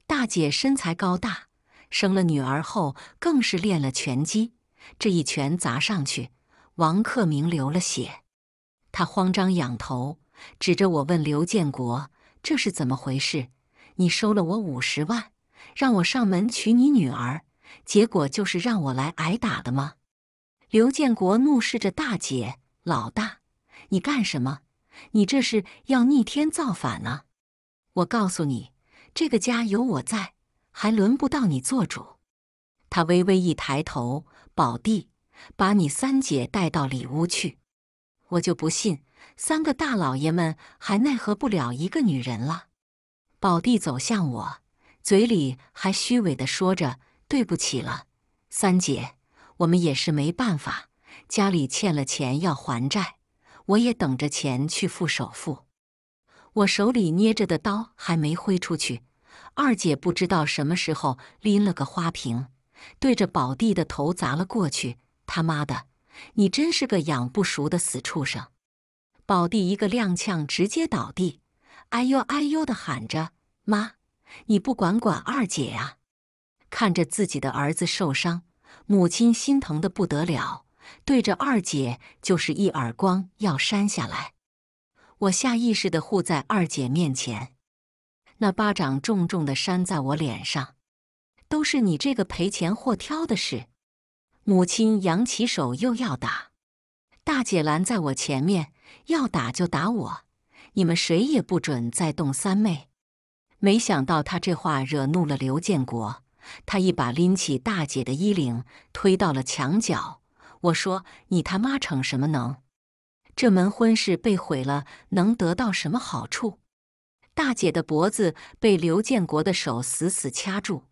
大姐身材高大。生了女儿后，更是练了拳击。这一拳砸上去，王克明流了血。他慌张仰头，指着我问刘建国：“这是怎么回事？你收了我五十万，让我上门娶你女儿，结果就是让我来挨打的吗？”刘建国怒视着大姐：“老大，你干什么？你这是要逆天造反啊！我告诉你，这个家有我在。”还轮不到你做主。他微微一抬头，宝弟，把你三姐带到里屋去。我就不信三个大老爷们还奈何不了一个女人了。宝弟走向我，嘴里还虚伪的说着：“对不起了，三姐，我们也是没办法，家里欠了钱要还债，我也等着钱去付首付。”我手里捏着的刀还没挥出去。二姐不知道什么时候拎了个花瓶，对着宝弟的头砸了过去。他妈的，你真是个养不熟的死畜生！宝弟一个踉跄，直接倒地，哎呦哎呦的喊着：“妈，你不管管二姐啊！”看着自己的儿子受伤，母亲心疼的不得了，对着二姐就是一耳光要扇下来。我下意识的护在二姐面前。那巴掌重重的扇在我脸上，都是你这个赔钱货挑的事。母亲扬起手又要打，大姐拦在我前面，要打就打我，你们谁也不准再动三妹。没想到她这话惹怒了刘建国，他一把拎起大姐的衣领，推到了墙角。我说：“你他妈逞什么能？这门婚事被毁了，能得到什么好处？”大姐的脖子被刘建国的手死死掐住，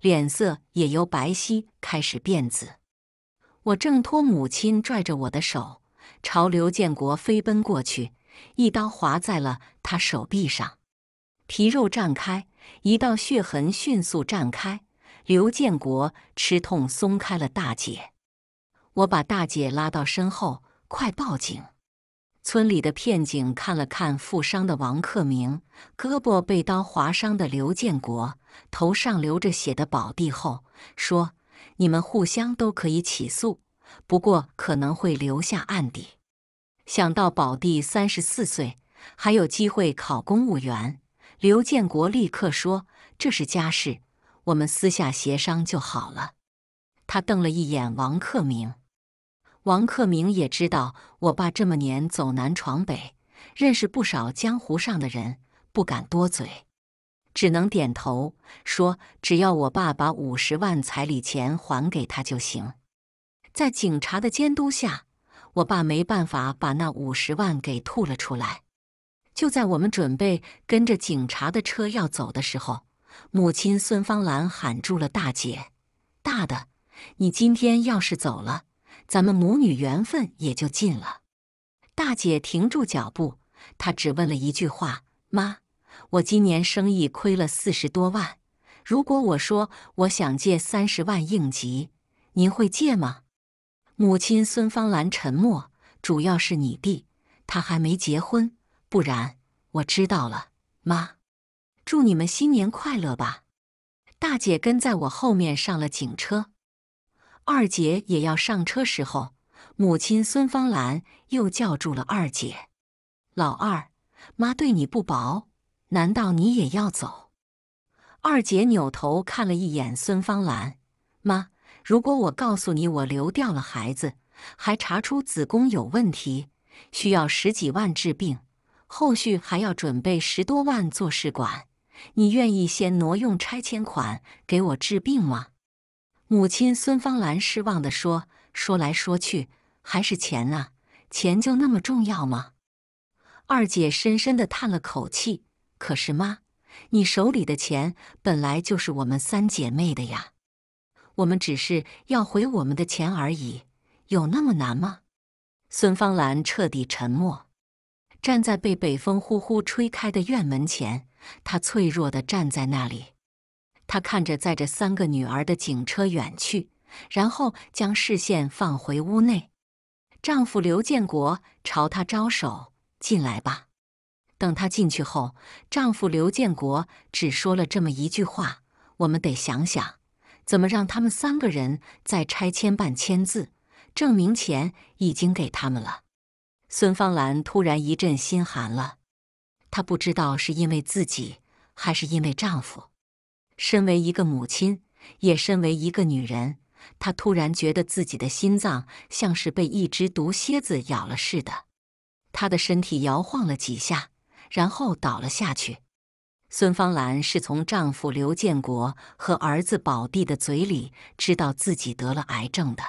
脸色也由白皙开始变紫。我挣脱母亲，拽着我的手朝刘建国飞奔过去，一刀划在了他手臂上，皮肉绽开，一道血痕迅速绽开。刘建国吃痛松开了大姐，我把大姐拉到身后，快报警！村里的片警看了看负伤的王克明、胳膊被刀划伤的刘建国、头上流着血的宝弟后，说：“你们互相都可以起诉，不过可能会留下案底。”想到宝弟三十四岁还有机会考公务员，刘建国立刻说：“这是家事，我们私下协商就好了。”他瞪了一眼王克明。王克明也知道，我爸这么年走南闯北，认识不少江湖上的人，不敢多嘴，只能点头说：“只要我爸把五十万彩礼钱还给他就行。”在警察的监督下，我爸没办法把那五十万给吐了出来。就在我们准备跟着警察的车要走的时候，母亲孙芳兰喊住了大姐：“大的，你今天要是走了。”咱们母女缘分也就尽了。大姐停住脚步，她只问了一句话：“妈，我今年生意亏了四十多万，如果我说我想借三十万应急，您会借吗？”母亲孙芳兰沉默，主要是你弟，他还没结婚，不然我知道了。妈，祝你们新年快乐吧。大姐跟在我后面上了警车。二姐也要上车时候，母亲孙芳兰又叫住了二姐：“老二，妈对你不薄，难道你也要走？”二姐扭头看了一眼孙芳兰：“妈，如果我告诉你我流掉了孩子，还查出子宫有问题，需要十几万治病，后续还要准备十多万做试管，你愿意先挪用拆迁款给我治病吗？”母亲孙芳兰失望地说：“说来说去，还是钱啊！钱就那么重要吗？”二姐深深的叹了口气：“可是妈，你手里的钱本来就是我们三姐妹的呀，我们只是要回我们的钱而已，有那么难吗？”孙芳兰彻底沉默，站在被北风呼呼吹开的院门前，她脆弱的站在那里。她看着载着三个女儿的警车远去，然后将视线放回屋内。丈夫刘建国朝她招手：“进来吧。”等她进去后，丈夫刘建国只说了这么一句话：“我们得想想，怎么让他们三个人在拆迁办签字，证明钱已经给他们了。”孙芳兰突然一阵心寒了，她不知道是因为自己还是因为丈夫。身为一个母亲，也身为一个女人，她突然觉得自己的心脏像是被一只毒蝎子咬了似的。她的身体摇晃了几下，然后倒了下去。孙芳兰是从丈夫刘建国和儿子宝弟的嘴里知道自己得了癌症的。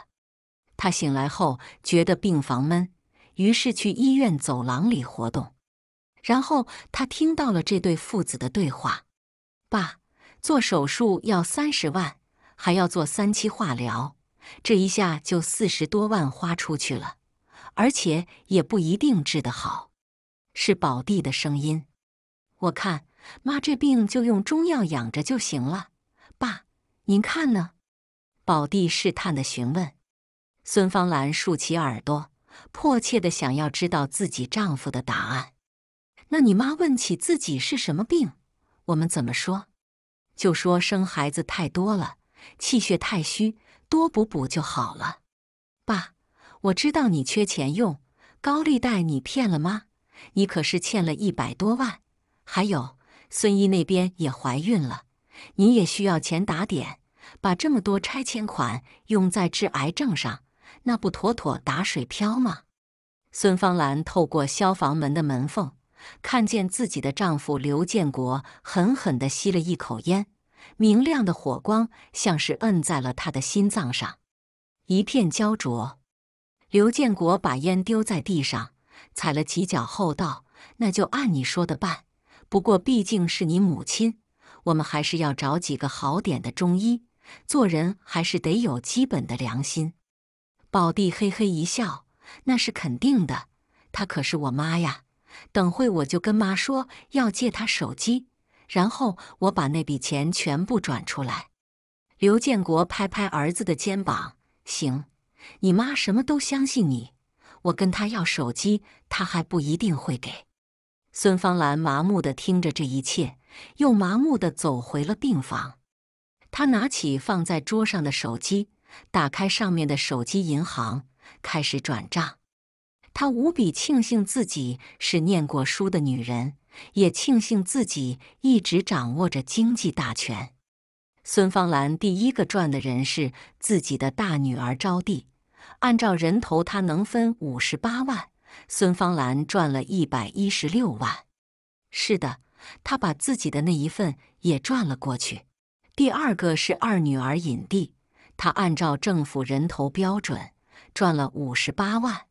她醒来后觉得病房闷，于是去医院走廊里活动。然后她听到了这对父子的对话：“爸。”做手术要三十万，还要做三期化疗，这一下就四十多万花出去了，而且也不一定治得好。是宝弟的声音。我看妈这病就用中药养着就行了。爸，您看呢？宝弟试探的询问。孙芳兰竖起耳朵，迫切的想要知道自己丈夫的答案。那你妈问起自己是什么病，我们怎么说？就说生孩子太多了，气血太虚，多补补就好了。爸，我知道你缺钱用，高利贷你骗了吗？你可是欠了一百多万。还有孙姨那边也怀孕了，你也需要钱打点。把这么多拆迁款用在治癌症上，那不妥妥打水漂吗？孙芳兰透过消防门的门缝。看见自己的丈夫刘建国狠狠地吸了一口烟，明亮的火光像是摁在了他的心脏上，一片焦灼。刘建国把烟丢在地上，踩了几脚后道：“那就按你说的办。不过毕竟是你母亲，我们还是要找几个好点的中医。做人还是得有基本的良心。”宝弟嘿嘿一笑：“那是肯定的，她可是我妈呀。”等会我就跟妈说要借她手机，然后我把那笔钱全部转出来。刘建国拍拍儿子的肩膀：“行，你妈什么都相信你。我跟她要手机，她还不一定会给。”孙芳兰麻木的听着这一切，又麻木的走回了病房。他拿起放在桌上的手机，打开上面的手机银行，开始转账。他无比庆幸自己是念过书的女人，也庆幸自己一直掌握着经济大权。孙芳兰第一个赚的人是自己的大女儿招娣，按照人头，她能分五十八万。孙芳兰赚了一百一十六万。是的，她把自己的那一份也赚了过去。第二个是二女儿尹娣，她按照政府人头标准赚了五十八万。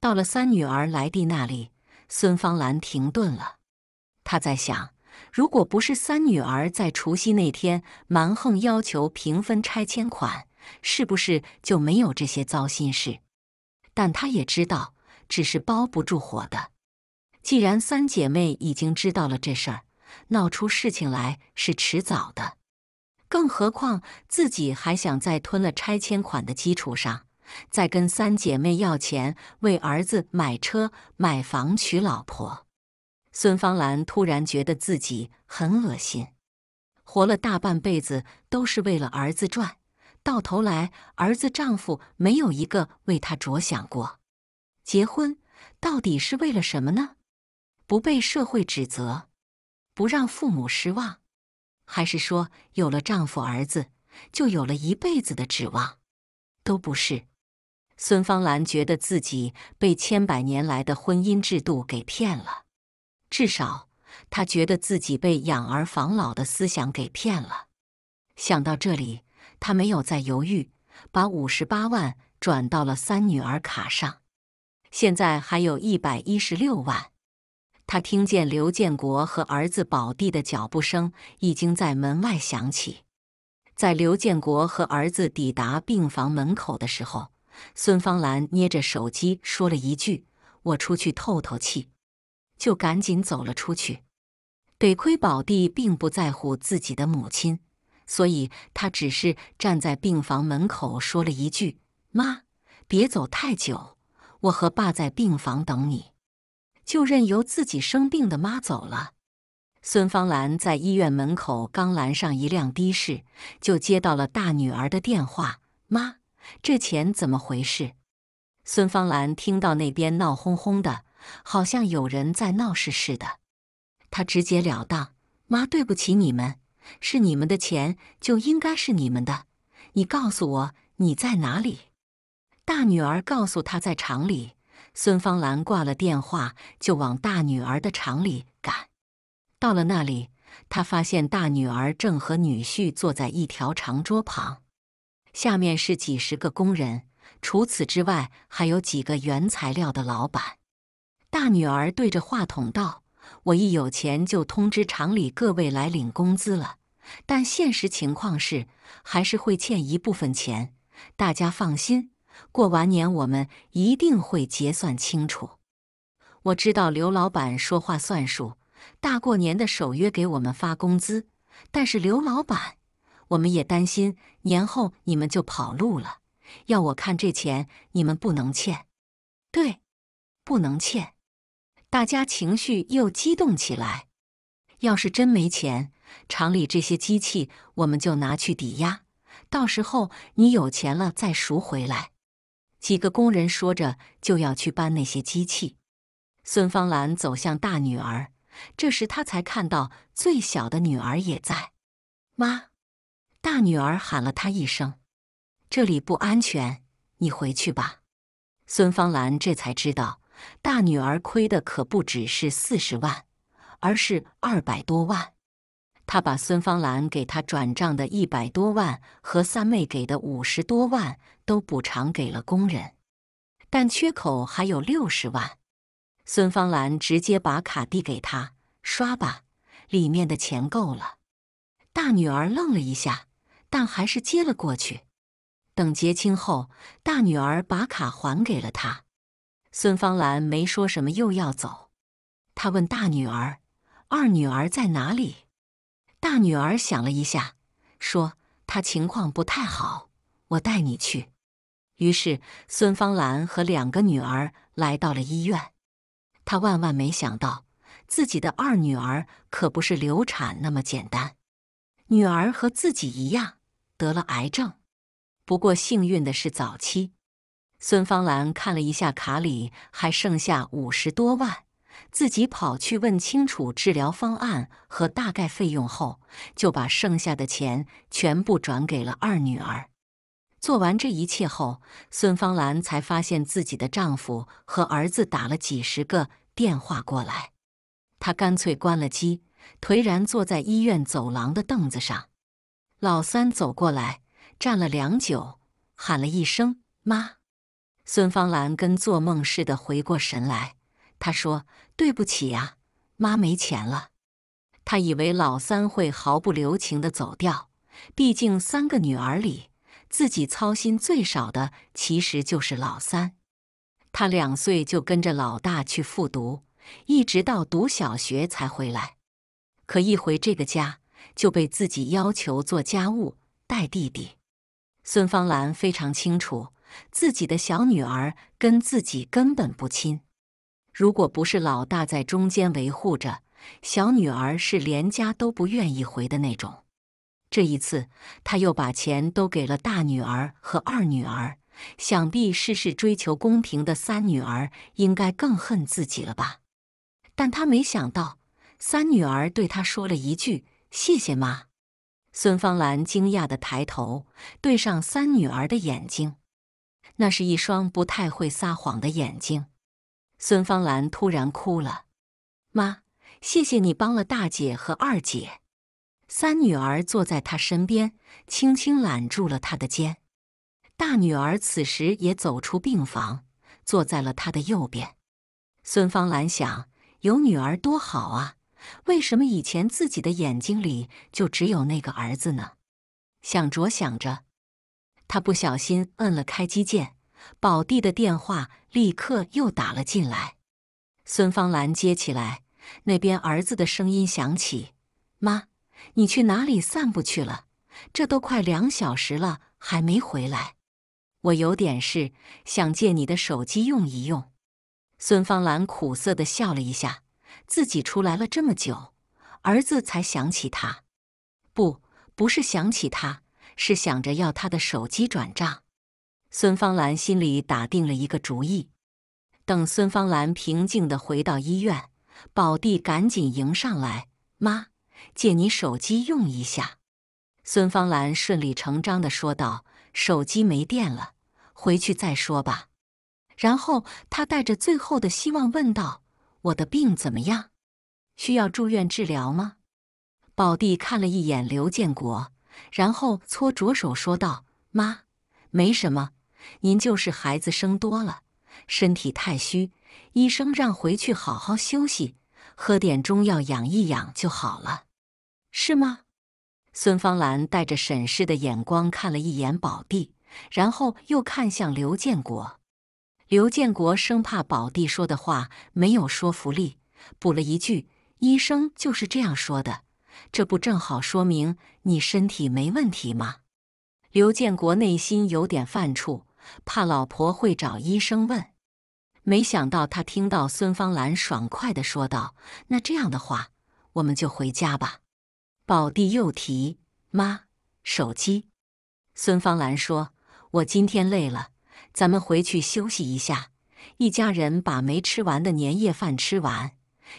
到了三女儿莱蒂那里，孙芳兰停顿了。她在想，如果不是三女儿在除夕那天蛮横要求平分拆迁款，是不是就没有这些糟心事？但她也知道，只是包不住火的。既然三姐妹已经知道了这事儿，闹出事情来是迟早的。更何况自己还想在吞了拆迁款的基础上。在跟三姐妹要钱，为儿子买车、买房、娶老婆。孙芳兰突然觉得自己很恶心。活了大半辈子都是为了儿子赚，到头来儿子、丈夫没有一个为她着想过。结婚到底是为了什么呢？不被社会指责，不让父母失望，还是说有了丈夫、儿子就有了一辈子的指望？都不是。孙芳兰觉得自己被千百年来的婚姻制度给骗了，至少她觉得自己被养儿防老的思想给骗了。想到这里，她没有再犹豫，把五十八万转到了三女儿卡上。现在还有一百一十六万。她听见刘建国和儿子宝弟的脚步声已经在门外响起。在刘建国和儿子抵达病房门口的时候。孙芳兰捏着手机说了一句：“我出去透透气。”就赶紧走了出去。得亏宝弟并不在乎自己的母亲，所以他只是站在病房门口说了一句：“妈，别走太久，我和爸在病房等你。”就任由自己生病的妈走了。孙芳兰在医院门口刚拦上一辆的士，就接到了大女儿的电话：“妈。”这钱怎么回事？孙芳兰听到那边闹哄哄的，好像有人在闹事似的。她直截了当：“妈，对不起，你们是你们的钱，就应该是你们的。你告诉我，你在哪里？”大女儿告诉她在厂里。孙芳兰挂了电话，就往大女儿的厂里赶。到了那里，她发现大女儿正和女婿坐在一条长桌旁。下面是几十个工人，除此之外还有几个原材料的老板。大女儿对着话筒道：“我一有钱就通知厂里各位来领工资了，但现实情况是还是会欠一部分钱。大家放心，过完年我们一定会结算清楚。我知道刘老板说话算数，大过年的守约给我们发工资，但是刘老板……”我们也担心年后你们就跑路了。要我看，这钱你们不能欠，对，不能欠。大家情绪又激动起来。要是真没钱，厂里这些机器我们就拿去抵押，到时候你有钱了再赎回来。几个工人说着就要去搬那些机器。孙芳兰走向大女儿，这时她才看到最小的女儿也在。妈。大女儿喊了他一声：“这里不安全，你回去吧。”孙芳兰这才知道，大女儿亏的可不只是四十万，而是二百多万。他把孙芳兰给他转账的一百多万和三妹给的五十多万都补偿给了工人，但缺口还有六十万。孙芳兰直接把卡递给他：“刷吧，里面的钱够了。”大女儿愣了一下。但还是接了过去。等结清后，大女儿把卡还给了他。孙芳兰没说什么，又要走。他问大女儿：“二女儿在哪里？”大女儿想了一下，说：“她情况不太好，我带你去。”于是，孙芳兰和两个女儿来到了医院。她万万没想到，自己的二女儿可不是流产那么简单。女儿和自己一样。得了癌症，不过幸运的是早期。孙芳兰看了一下卡里还剩下五十多万，自己跑去问清楚治疗方案和大概费用后，就把剩下的钱全部转给了二女儿。做完这一切后，孙芳兰才发现自己的丈夫和儿子打了几十个电话过来，她干脆关了机，颓然坐在医院走廊的凳子上。老三走过来，站了良久，喊了一声“妈”。孙芳兰跟做梦似的回过神来，她说：“对不起呀，妈，没钱了。”她以为老三会毫不留情的走掉，毕竟三个女儿里，自己操心最少的其实就是老三。他两岁就跟着老大去复读，一直到读小学才回来。可一回这个家。就被自己要求做家务带弟弟。孙芳兰非常清楚自己的小女儿跟自己根本不亲，如果不是老大在中间维护着，小女儿是连家都不愿意回的那种。这一次，他又把钱都给了大女儿和二女儿，想必事事追求公平的三女儿应该更恨自己了吧？但他没想到，三女儿对他说了一句。谢谢妈，孙芳兰惊讶地抬头，对上三女儿的眼睛，那是一双不太会撒谎的眼睛。孙芳兰突然哭了，妈，谢谢你帮了大姐和二姐。三女儿坐在她身边，轻轻揽住了她的肩。大女儿此时也走出病房，坐在了她的右边。孙芳兰想，有女儿多好啊。为什么以前自己的眼睛里就只有那个儿子呢？想着想着，他不小心摁了开机键，宝弟的电话立刻又打了进来。孙芳兰接起来，那边儿子的声音响起：“妈，你去哪里散步去了？这都快两小时了，还没回来。我有点事，想借你的手机用一用。”孙芳兰苦涩地笑了一下。自己出来了这么久，儿子才想起他，不，不是想起他，是想着要他的手机转账。孙芳兰心里打定了一个主意。等孙芳兰平静的回到医院，宝弟赶紧迎上来：“妈，借你手机用一下。”孙芳兰顺理成章的说道：“手机没电了，回去再说吧。”然后她带着最后的希望问道。我的病怎么样？需要住院治疗吗？宝弟看了一眼刘建国，然后搓着手说道：“妈，没什么，您就是孩子生多了，身体太虚，医生让回去好好休息，喝点中药养一养就好了，是吗？”孙芳兰带着审视的眼光看了一眼宝弟，然后又看向刘建国。刘建国生怕宝弟说的话没有说服力，补了一句：“医生就是这样说的，这不正好说明你身体没问题吗？”刘建国内心有点犯怵，怕老婆会找医生问。没想到他听到孙芳兰爽快的说道：“那这样的话，我们就回家吧。”宝弟又提：“妈，手机。”孙芳兰说：“我今天累了。”咱们回去休息一下，一家人把没吃完的年夜饭吃完。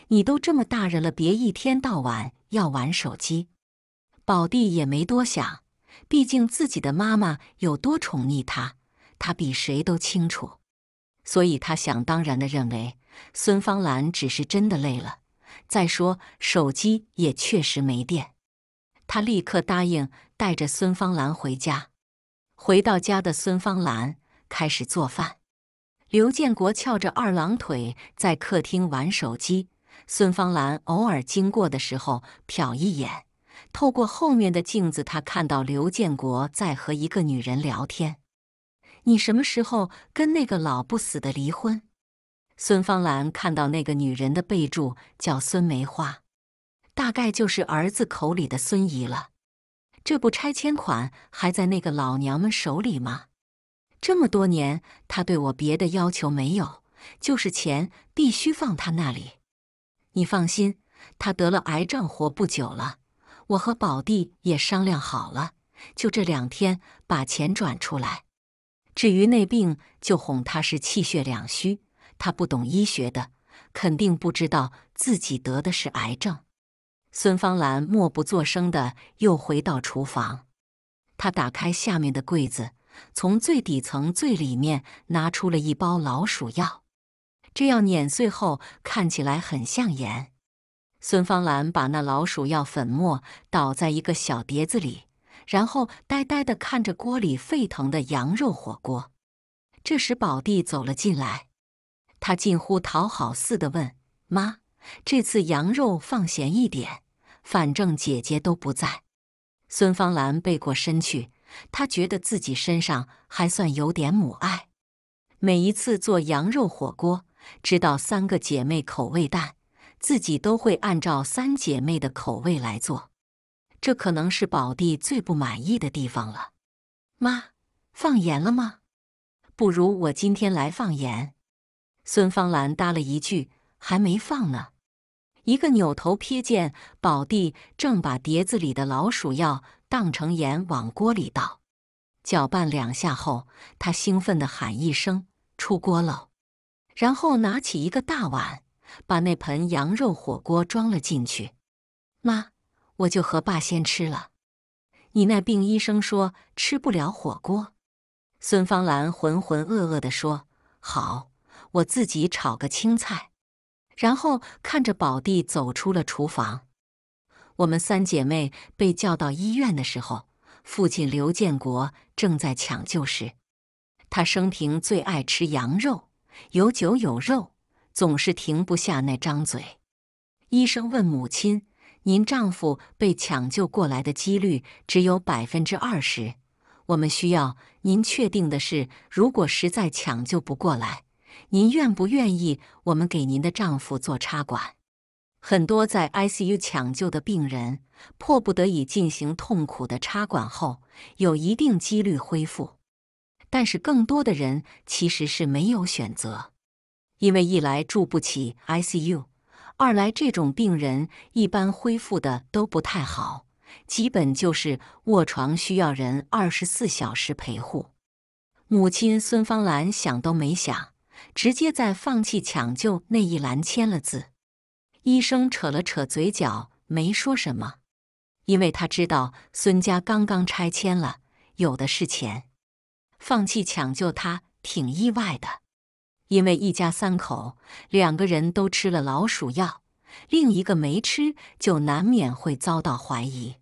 你都这么大人了，别一天到晚要玩手机。宝弟也没多想，毕竟自己的妈妈有多宠溺他，他比谁都清楚。所以他想当然的认为孙芳兰只是真的累了。再说手机也确实没电，他立刻答应带着孙芳兰回家。回到家的孙芳兰。开始做饭，刘建国翘着二郎腿在客厅玩手机。孙芳兰偶尔经过的时候瞟一眼，透过后面的镜子，她看到刘建国在和一个女人聊天。你什么时候跟那个老不死的离婚？孙芳兰看到那个女人的备注叫孙梅花，大概就是儿子口里的孙姨了。这不拆迁款还在那个老娘们手里吗？这么多年，他对我别的要求没有，就是钱必须放他那里。你放心，他得了癌症，活不久了。我和宝弟也商量好了，就这两天把钱转出来。至于那病，就哄他是气血两虚，他不懂医学的，肯定不知道自己得的是癌症。孙芳兰默不作声的又回到厨房，她打开下面的柜子。从最底层最里面拿出了一包老鼠药，这药碾碎后看起来很像盐。孙芳兰把那老鼠药粉末倒在一个小碟子里，然后呆呆地看着锅里沸腾的羊肉火锅。这时，宝弟走了进来，他近乎讨好似的问：“妈，这次羊肉放咸一点，反正姐姐都不在。”孙芳兰背过身去。他觉得自己身上还算有点母爱，每一次做羊肉火锅，知道三个姐妹口味淡，自己都会按照三姐妹的口味来做。这可能是宝弟最不满意的地方了。妈，放盐了吗？不如我今天来放盐。孙芳兰搭了一句：“还没放呢。”一个扭头瞥见宝弟正把碟子里的老鼠药。当成盐往锅里倒，搅拌两下后，他兴奋的喊一声：“出锅了！”然后拿起一个大碗，把那盆羊肉火锅装了进去。妈，我就和爸先吃了。你那病医生说吃不了火锅。孙芳兰浑浑噩噩的说：“好，我自己炒个青菜。”然后看着宝弟走出了厨房。我们三姐妹被叫到医院的时候，父亲刘建国正在抢救室。他生平最爱吃羊肉，有酒有肉，总是停不下那张嘴。医生问母亲：“您丈夫被抢救过来的几率只有百分之二十，我们需要您确定的是，如果实在抢救不过来，您愿不愿意我们给您的丈夫做插管？”很多在 ICU 抢救的病人迫不得已进行痛苦的插管后，有一定几率恢复，但是更多的人其实是没有选择，因为一来住不起 ICU，二来这种病人一般恢复的都不太好，基本就是卧床，需要人二十四小时陪护。母亲孙芳兰想都没想，直接在放弃抢救那一栏签了字。医生扯了扯嘴角，没说什么，因为他知道孙家刚刚拆迁了，有的是钱。放弃抢救他挺意外的，因为一家三口，两个人都吃了老鼠药，另一个没吃，就难免会遭到怀疑。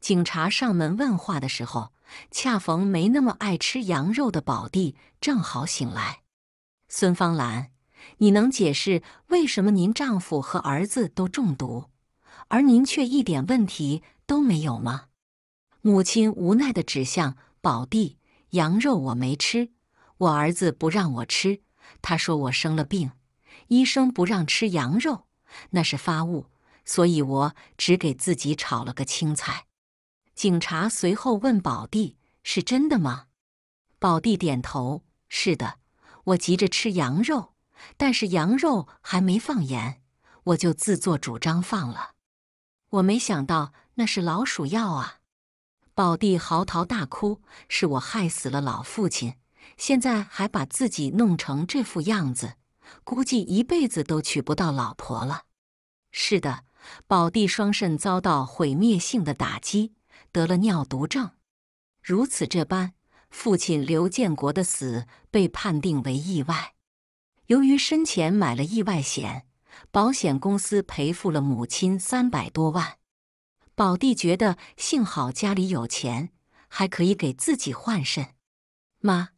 警察上门问话的时候，恰逢没那么爱吃羊肉的宝弟正好醒来，孙芳兰。你能解释为什么您丈夫和儿子都中毒，而您却一点问题都没有吗？母亲无奈的指向宝弟：“羊肉我没吃，我儿子不让我吃，他说我生了病，医生不让吃羊肉，那是发物，所以我只给自己炒了个青菜。”警察随后问宝弟：“是真的吗？”宝弟点头：“是的，我急着吃羊肉。”但是羊肉还没放盐，我就自作主张放了。我没想到那是老鼠药啊！宝弟嚎啕大哭：“是我害死了老父亲，现在还把自己弄成这副样子，估计一辈子都娶不到老婆了。”是的，宝弟双肾遭到毁灭性的打击，得了尿毒症。如此这般，父亲刘建国的死被判定为意外。由于生前买了意外险，保险公司赔付了母亲三百多万。宝弟觉得幸好家里有钱，还可以给自己换肾。妈，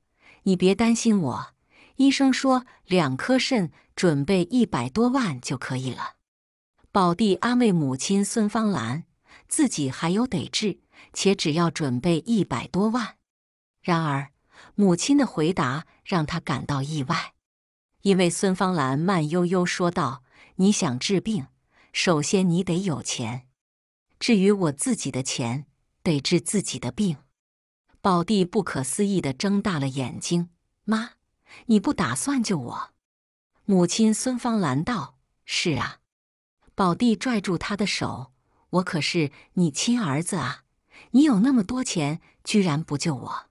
你别担心我，医生说两颗肾准备一百多万就可以了。宝弟安慰母亲孙芳兰，自己还有得治，且只要准备一百多万。然而，母亲的回答让他感到意外。因为孙芳兰慢悠悠说道：“你想治病，首先你得有钱。至于我自己的钱，得治自己的病。”宝弟不可思议的睁大了眼睛：“妈，你不打算救我？”母亲孙芳兰道：“是啊。”宝弟拽住她的手：“我可是你亲儿子啊！你有那么多钱，居然不救我？”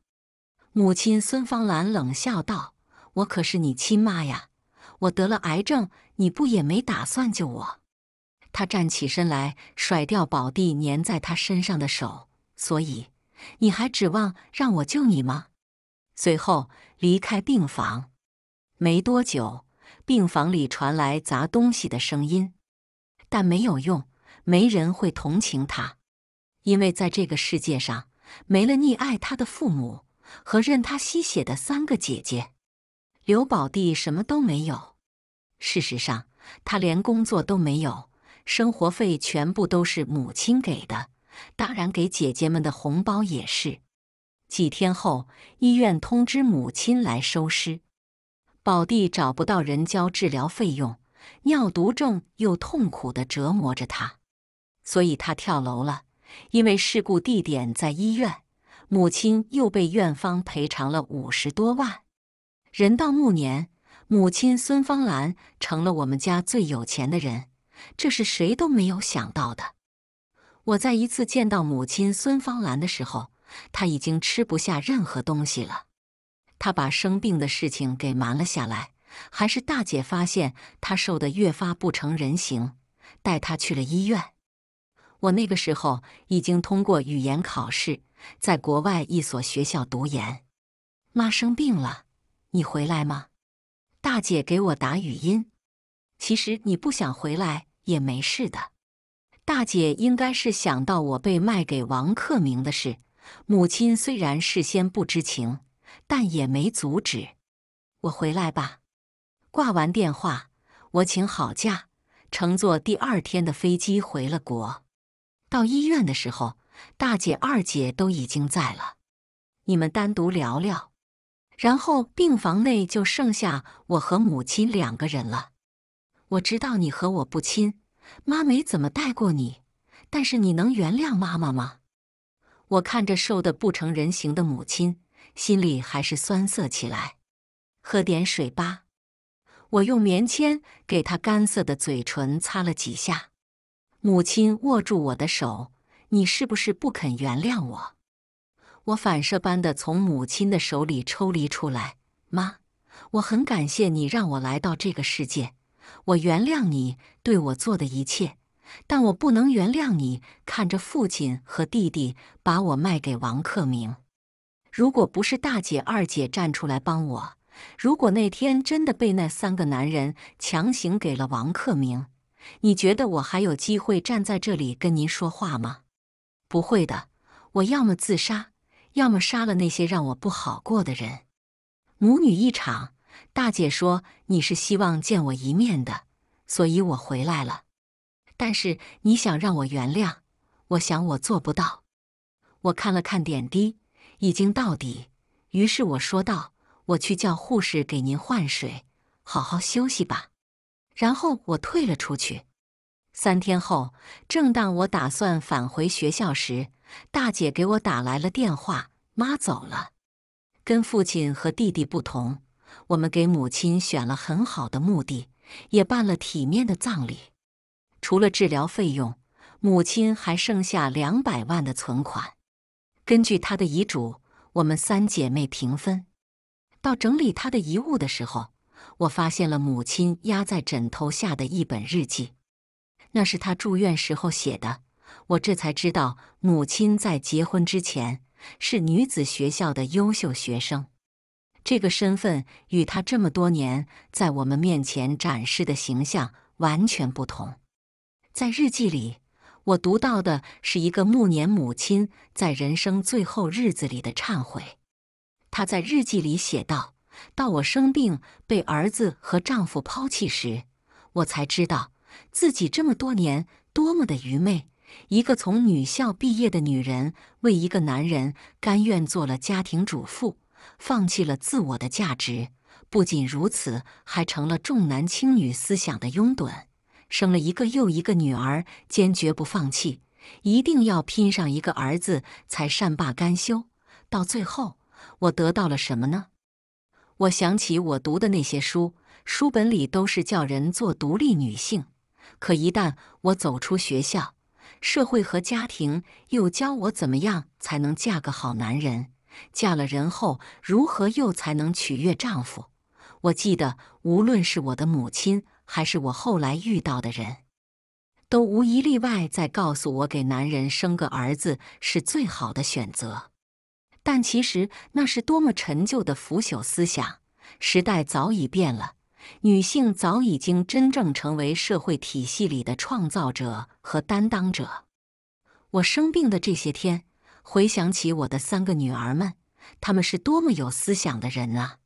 母亲孙芳兰冷笑道。我可是你亲妈呀！我得了癌症，你不也没打算救我？他站起身来，甩掉宝弟粘在他身上的手。所以，你还指望让我救你吗？随后离开病房。没多久，病房里传来砸东西的声音，但没有用，没人会同情他，因为在这个世界上，没了溺爱他的父母和任他吸血的三个姐姐。刘宝弟什么都没有，事实上，他连工作都没有，生活费全部都是母亲给的，当然给姐姐们的红包也是。几天后，医院通知母亲来收尸，宝弟找不到人交治疗费用，尿毒症又痛苦地折磨着他，所以他跳楼了。因为事故地点在医院，母亲又被院方赔偿了五十多万。人到暮年，母亲孙芳兰成了我们家最有钱的人，这是谁都没有想到的。我在一次见到母亲孙芳兰的时候，她已经吃不下任何东西了。她把生病的事情给瞒了下来，还是大姐发现她瘦得越发不成人形，带她去了医院。我那个时候已经通过语言考试，在国外一所学校读研。妈生病了。你回来吗，大姐？给我打语音。其实你不想回来也没事的。大姐应该是想到我被卖给王克明的事。母亲虽然事先不知情，但也没阻止。我回来吧。挂完电话，我请好假，乘坐第二天的飞机回了国。到医院的时候，大姐、二姐都已经在了。你们单独聊聊。然后病房内就剩下我和母亲两个人了。我知道你和我不亲，妈没怎么带过你，但是你能原谅妈妈吗？我看着瘦得不成人形的母亲，心里还是酸涩起来。喝点水吧。我用棉签给她干涩的嘴唇擦了几下。母亲握住我的手：“你是不是不肯原谅我？”我反射般的从母亲的手里抽离出来，妈，我很感谢你让我来到这个世界，我原谅你对我做的一切，但我不能原谅你看着父亲和弟弟把我卖给王克明。如果不是大姐、二姐站出来帮我，如果那天真的被那三个男人强行给了王克明，你觉得我还有机会站在这里跟您说话吗？不会的，我要么自杀。要么杀了那些让我不好过的人。母女一场，大姐说你是希望见我一面的，所以我回来了。但是你想让我原谅，我想我做不到。我看了看点滴，已经到底，于是我说道：“我去叫护士给您换水，好好休息吧。”然后我退了出去。三天后，正当我打算返回学校时，大姐给我打来了电话，妈走了。跟父亲和弟弟不同，我们给母亲选了很好的墓地，也办了体面的葬礼。除了治疗费用，母亲还剩下两百万的存款。根据她的遗嘱，我们三姐妹平分。到整理她的遗物的时候，我发现了母亲压在枕头下的一本日记，那是她住院时候写的。我这才知道，母亲在结婚之前是女子学校的优秀学生，这个身份与她这么多年在我们面前展示的形象完全不同。在日记里，我读到的是一个暮年母亲在人生最后日子里的忏悔。她在日记里写道：“到我生病被儿子和丈夫抛弃时，我才知道自己这么多年多么的愚昧。”一个从女校毕业的女人，为一个男人甘愿做了家庭主妇，放弃了自我的价值。不仅如此，还成了重男轻女思想的拥趸，生了一个又一个女儿，坚决不放弃，一定要拼上一个儿子才善罢甘休。到最后，我得到了什么呢？我想起我读的那些书，书本里都是叫人做独立女性，可一旦我走出学校，社会和家庭又教我怎么样才能嫁个好男人？嫁了人后如何又才能取悦丈夫？我记得，无论是我的母亲还是我后来遇到的人，都无一例外在告诉我，给男人生个儿子是最好的选择。但其实那是多么陈旧的腐朽思想！时代早已变了。女性早已经真正成为社会体系里的创造者和担当者。我生病的这些天，回想起我的三个女儿们，她们是多么有思想的人啊！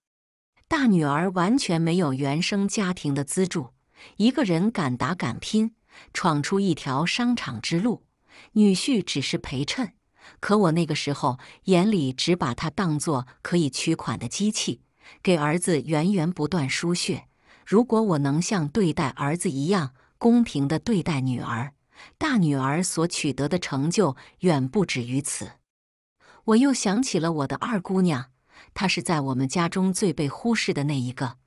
大女儿完全没有原生家庭的资助，一个人敢打敢拼，闯出一条商场之路。女婿只是陪衬，可我那个时候眼里只把她当做可以取款的机器。给儿子源源不断输血。如果我能像对待儿子一样公平的对待女儿，大女儿所取得的成就远不止于此。我又想起了我的二姑娘，她是在我们家中最被忽视的那一个。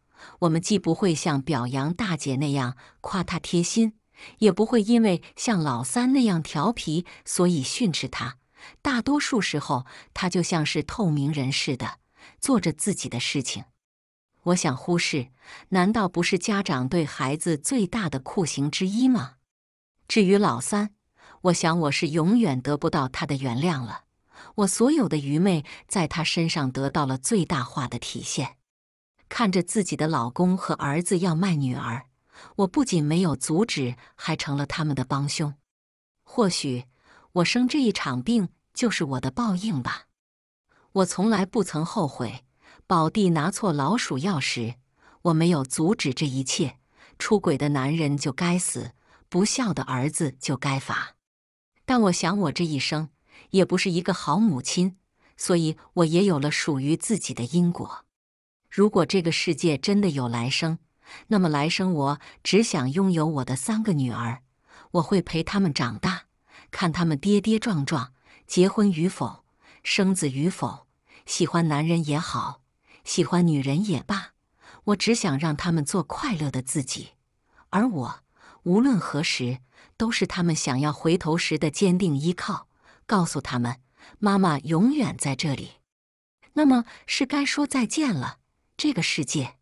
我们既不会像表扬大姐那样夸她贴心，也不会因为像老三那样调皮所以训斥她。大多数时候，她就像是透明人似的。做着自己的事情，我想忽视，难道不是家长对孩子最大的酷刑之一吗？至于老三，我想我是永远得不到他的原谅了。我所有的愚昧在他身上得到了最大化的体现。看着自己的老公和儿子要卖女儿，我不仅没有阻止，还成了他们的帮凶。或许我生这一场病就是我的报应吧。我从来不曾后悔，宝弟拿错老鼠药时，我没有阻止这一切。出轨的男人就该死，不孝的儿子就该罚。但我想，我这一生也不是一个好母亲，所以我也有了属于自己的因果。如果这个世界真的有来生，那么来生我只想拥有我的三个女儿，我会陪他们长大，看他们跌跌撞撞，结婚与否，生子与否。喜欢男人也好，喜欢女人也罢，我只想让他们做快乐的自己。而我，无论何时，都是他们想要回头时的坚定依靠，告诉他们，妈妈永远在这里。那么，是该说再见了。这个世界，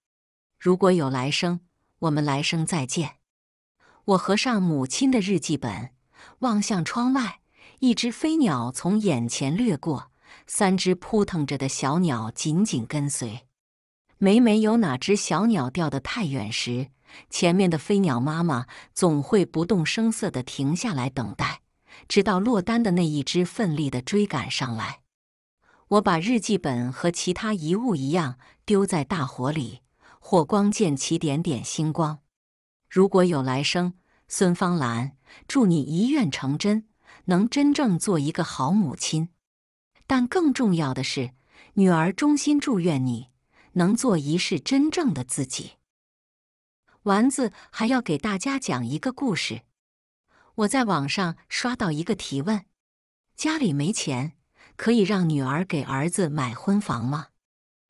如果有来生，我们来生再见。我合上母亲的日记本，望向窗外，一只飞鸟从眼前掠过。三只扑腾着的小鸟紧紧跟随。每每有哪只小鸟掉得太远时，前面的飞鸟妈妈总会不动声色地停下来等待，直到落单的那一只奋力地追赶上来。我把日记本和其他遗物一样丢在大火里，火光溅起点点星光。如果有来生，孙芳兰，祝你一愿成真，能真正做一个好母亲。但更重要的是，女儿衷心祝愿你能做一世真正的自己。丸子还要给大家讲一个故事。我在网上刷到一个提问：家里没钱，可以让女儿给儿子买婚房吗？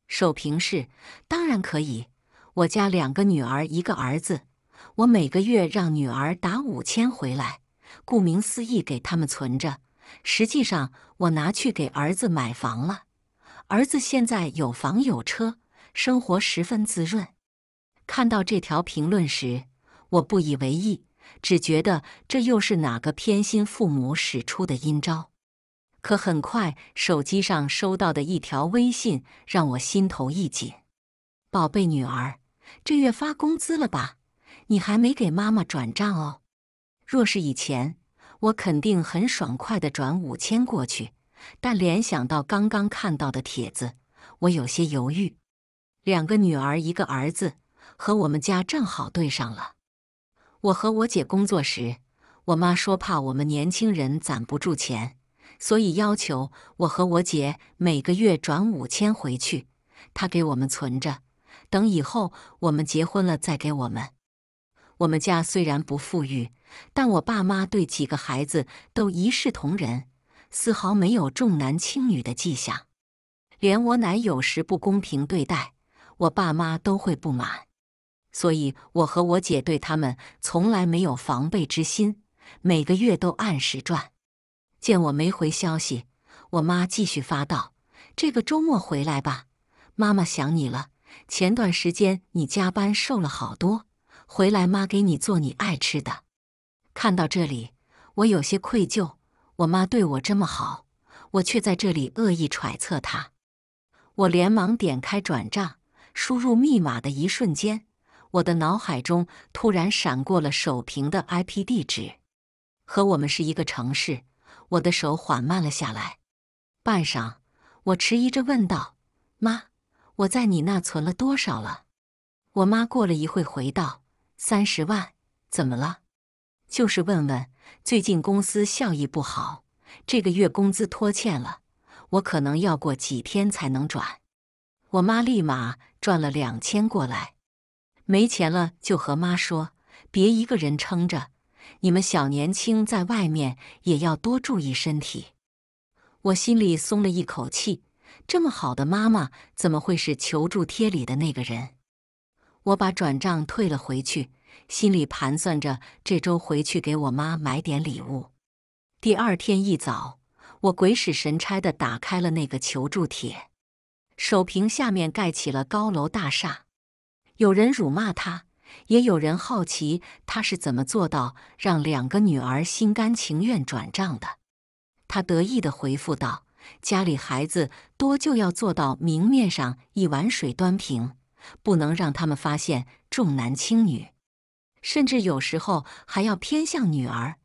首评是：当然可以。我家两个女儿，一个儿子，我每个月让女儿打五千回来，顾名思义，给他们存着。实际上，我拿去给儿子买房了。儿子现在有房有车，生活十分滋润。看到这条评论时，我不以为意，只觉得这又是哪个偏心父母使出的阴招。可很快，手机上收到的一条微信让我心头一紧：“宝贝女儿，这月发工资了吧？你还没给妈妈转账哦。”若是以前。我肯定很爽快地转五千过去，但联想到刚刚看到的帖子，我有些犹豫。两个女儿，一个儿子，和我们家正好对上了。我和我姐工作时，我妈说怕我们年轻人攒不住钱，所以要求我和我姐每个月转五千回去，她给我们存着，等以后我们结婚了再给我们。我们家虽然不富裕。但我爸妈对几个孩子都一视同仁，丝毫没有重男轻女的迹象。连我奶有时不公平对待，我爸妈都会不满。所以我和我姐对他们从来没有防备之心，每个月都按时赚。见我没回消息，我妈继续发道：“这个周末回来吧，妈妈想你了。前段时间你加班瘦了好多，回来妈给你做你爱吃的。”看到这里，我有些愧疚。我妈对我这么好，我却在这里恶意揣测她。我连忙点开转账，输入密码的一瞬间，我的脑海中突然闪过了首屏的 IP 地址，和我们是一个城市。我的手缓慢了下来，半晌，我迟疑着问道：“妈，我在你那存了多少了？”我妈过了一会回道：“三十万，怎么了？”就是问问，最近公司效益不好，这个月工资拖欠了，我可能要过几天才能转。我妈立马转了两千过来。没钱了就和妈说，别一个人撑着，你们小年轻在外面也要多注意身体。我心里松了一口气，这么好的妈妈怎么会是求助贴里的那个人？我把转账退了回去。心里盘算着这周回去给我妈买点礼物。第二天一早，我鬼使神差地打开了那个求助帖，首屏下面盖起了高楼大厦。有人辱骂他，也有人好奇他是怎么做到让两个女儿心甘情愿转账的。他得意地回复道：“家里孩子多，就要做到明面上一碗水端平，不能让他们发现重男轻女。”甚至有时候还要偏向女儿，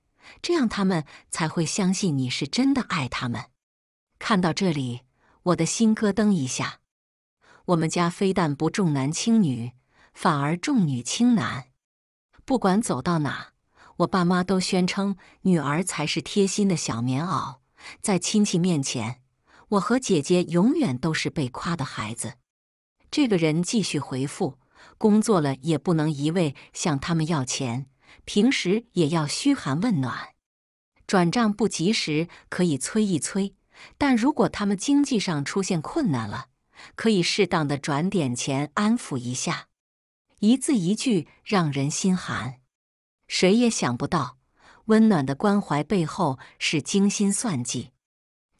这样他们才会相信你是真的爱他们。看到这里，我的心咯噔一下。我们家非但不重男轻女，反而重女轻男。不管走到哪，我爸妈都宣称女儿才是贴心的小棉袄。在亲戚面前，我和姐姐永远都是被夸的孩子。这个人继续回复。工作了也不能一味向他们要钱，平时也要嘘寒问暖。转账不及时可以催一催，但如果他们经济上出现困难了，可以适当的转点钱安抚一下。一字一句让人心寒，谁也想不到温暖的关怀背后是精心算计。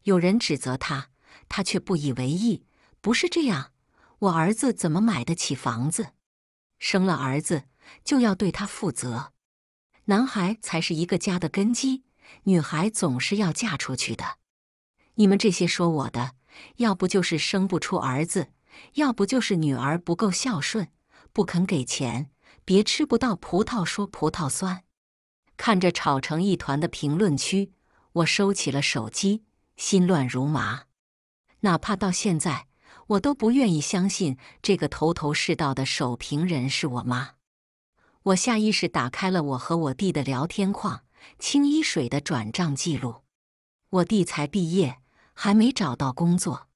有人指责他，他却不以为意：“不是这样，我儿子怎么买得起房子？”生了儿子就要对他负责，男孩才是一个家的根基，女孩总是要嫁出去的。你们这些说我的，要不就是生不出儿子，要不就是女儿不够孝顺，不肯给钱。别吃不到葡萄说葡萄酸。看着吵成一团的评论区，我收起了手机，心乱如麻。哪怕到现在。我都不愿意相信这个头头是道的守平人是我妈。我下意识打开了我和我弟的聊天框、清一水的转账记录。我弟才毕业，还没找到工作。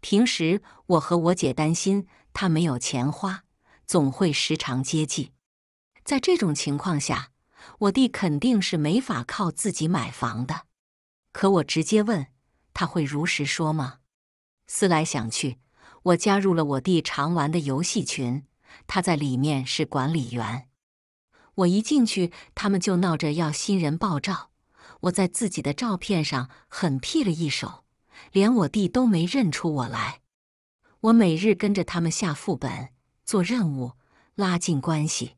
平时我和我姐担心他没有钱花，总会时常接济。在这种情况下，我弟肯定是没法靠自己买房的。可我直接问他会如实说吗？思来想去。我加入了我弟常玩的游戏群，他在里面是管理员。我一进去，他们就闹着要新人爆照。我在自己的照片上狠 P 了一手，连我弟都没认出我来。我每日跟着他们下副本、做任务、拉近关系。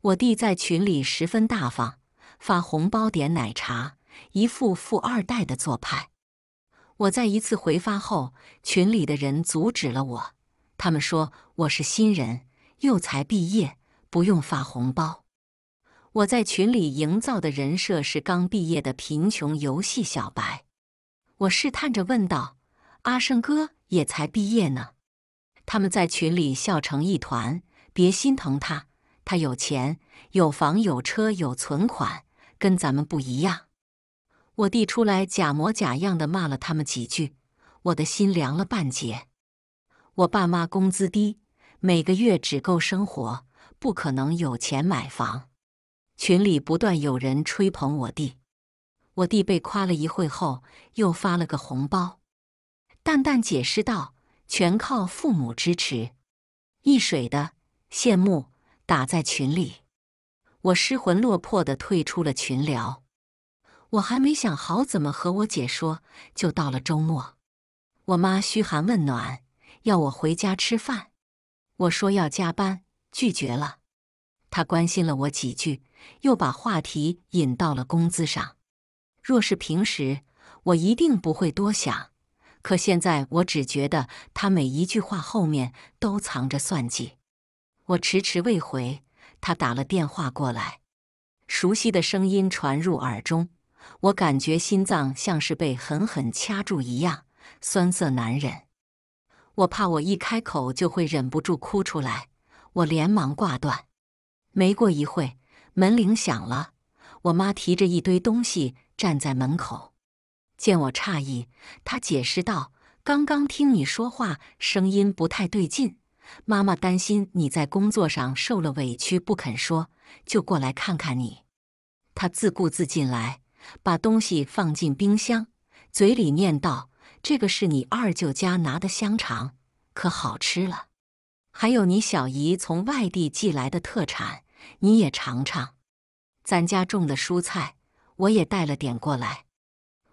我弟在群里十分大方，发红包、点奶茶，一副富二代的做派。我在一次回发后，群里的人阻止了我。他们说我是新人，又才毕业，不用发红包。我在群里营造的人设是刚毕业的贫穷游戏小白。我试探着问道：“阿胜哥也才毕业呢？”他们在群里笑成一团：“别心疼他，他有钱，有房，有车，有存款，跟咱们不一样。”我弟出来，假模假样的骂了他们几句，我的心凉了半截。我爸妈工资低，每个月只够生活，不可能有钱买房。群里不断有人吹捧我弟，我弟被夸了一会后，又发了个红包，淡淡解释道：“全靠父母支持。”易水的羡慕打在群里，我失魂落魄的退出了群聊。我还没想好怎么和我姐说，就到了周末。我妈嘘寒问暖，要我回家吃饭。我说要加班，拒绝了。她关心了我几句，又把话题引到了工资上。若是平时，我一定不会多想。可现在，我只觉得她每一句话后面都藏着算计。我迟迟未回，她打了电话过来，熟悉的声音传入耳中。我感觉心脏像是被狠狠掐住一样，酸涩难忍。我怕我一开口就会忍不住哭出来，我连忙挂断。没过一会门铃响了，我妈提着一堆东西站在门口。见我诧异，她解释道：“刚刚听你说话，声音不太对劲，妈妈担心你在工作上受了委屈，不肯说，就过来看看你。”她自顾自进来。把东西放进冰箱，嘴里念道：“这个是你二舅家拿的香肠，可好吃了。还有你小姨从外地寄来的特产，你也尝尝。咱家种的蔬菜，我也带了点过来。”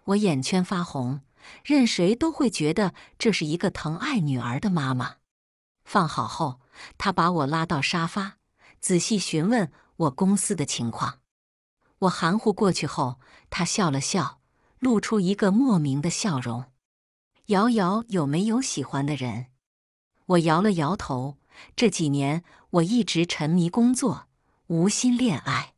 我眼圈发红，任谁都会觉得这是一个疼爱女儿的妈妈。放好后，她把我拉到沙发，仔细询问我公司的情况。我含糊过去后，他笑了笑，露出一个莫名的笑容。瑶瑶有没有喜欢的人？我摇了摇头。这几年我一直沉迷工作，无心恋爱。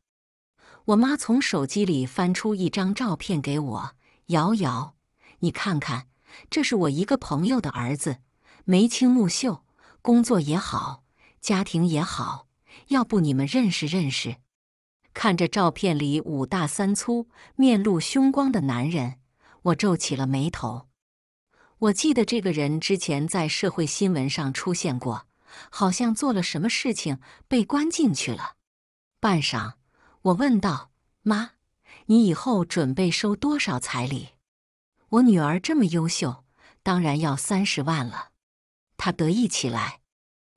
我妈从手机里翻出一张照片给我：“瑶瑶，你看看，这是我一个朋友的儿子，眉清目秀，工作也好，家庭也好，要不你们认识认识？”看着照片里五大三粗、面露凶光的男人，我皱起了眉头。我记得这个人之前在社会新闻上出现过，好像做了什么事情被关进去了。半晌，我问道：“妈，你以后准备收多少彩礼？”我女儿这么优秀，当然要三十万了。她得意起来，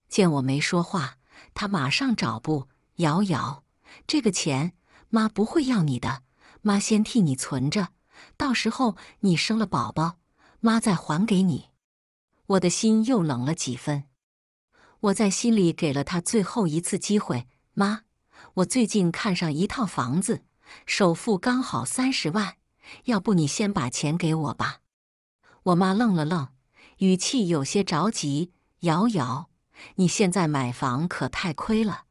见我没说话，她马上找不瑶瑶。这个钱妈不会要你的，妈先替你存着，到时候你生了宝宝，妈再还给你。我的心又冷了几分，我在心里给了他最后一次机会。妈，我最近看上一套房子，首付刚好三十万，要不你先把钱给我吧？我妈愣了愣，语气有些着急：“瑶瑶，你现在买房可太亏了。”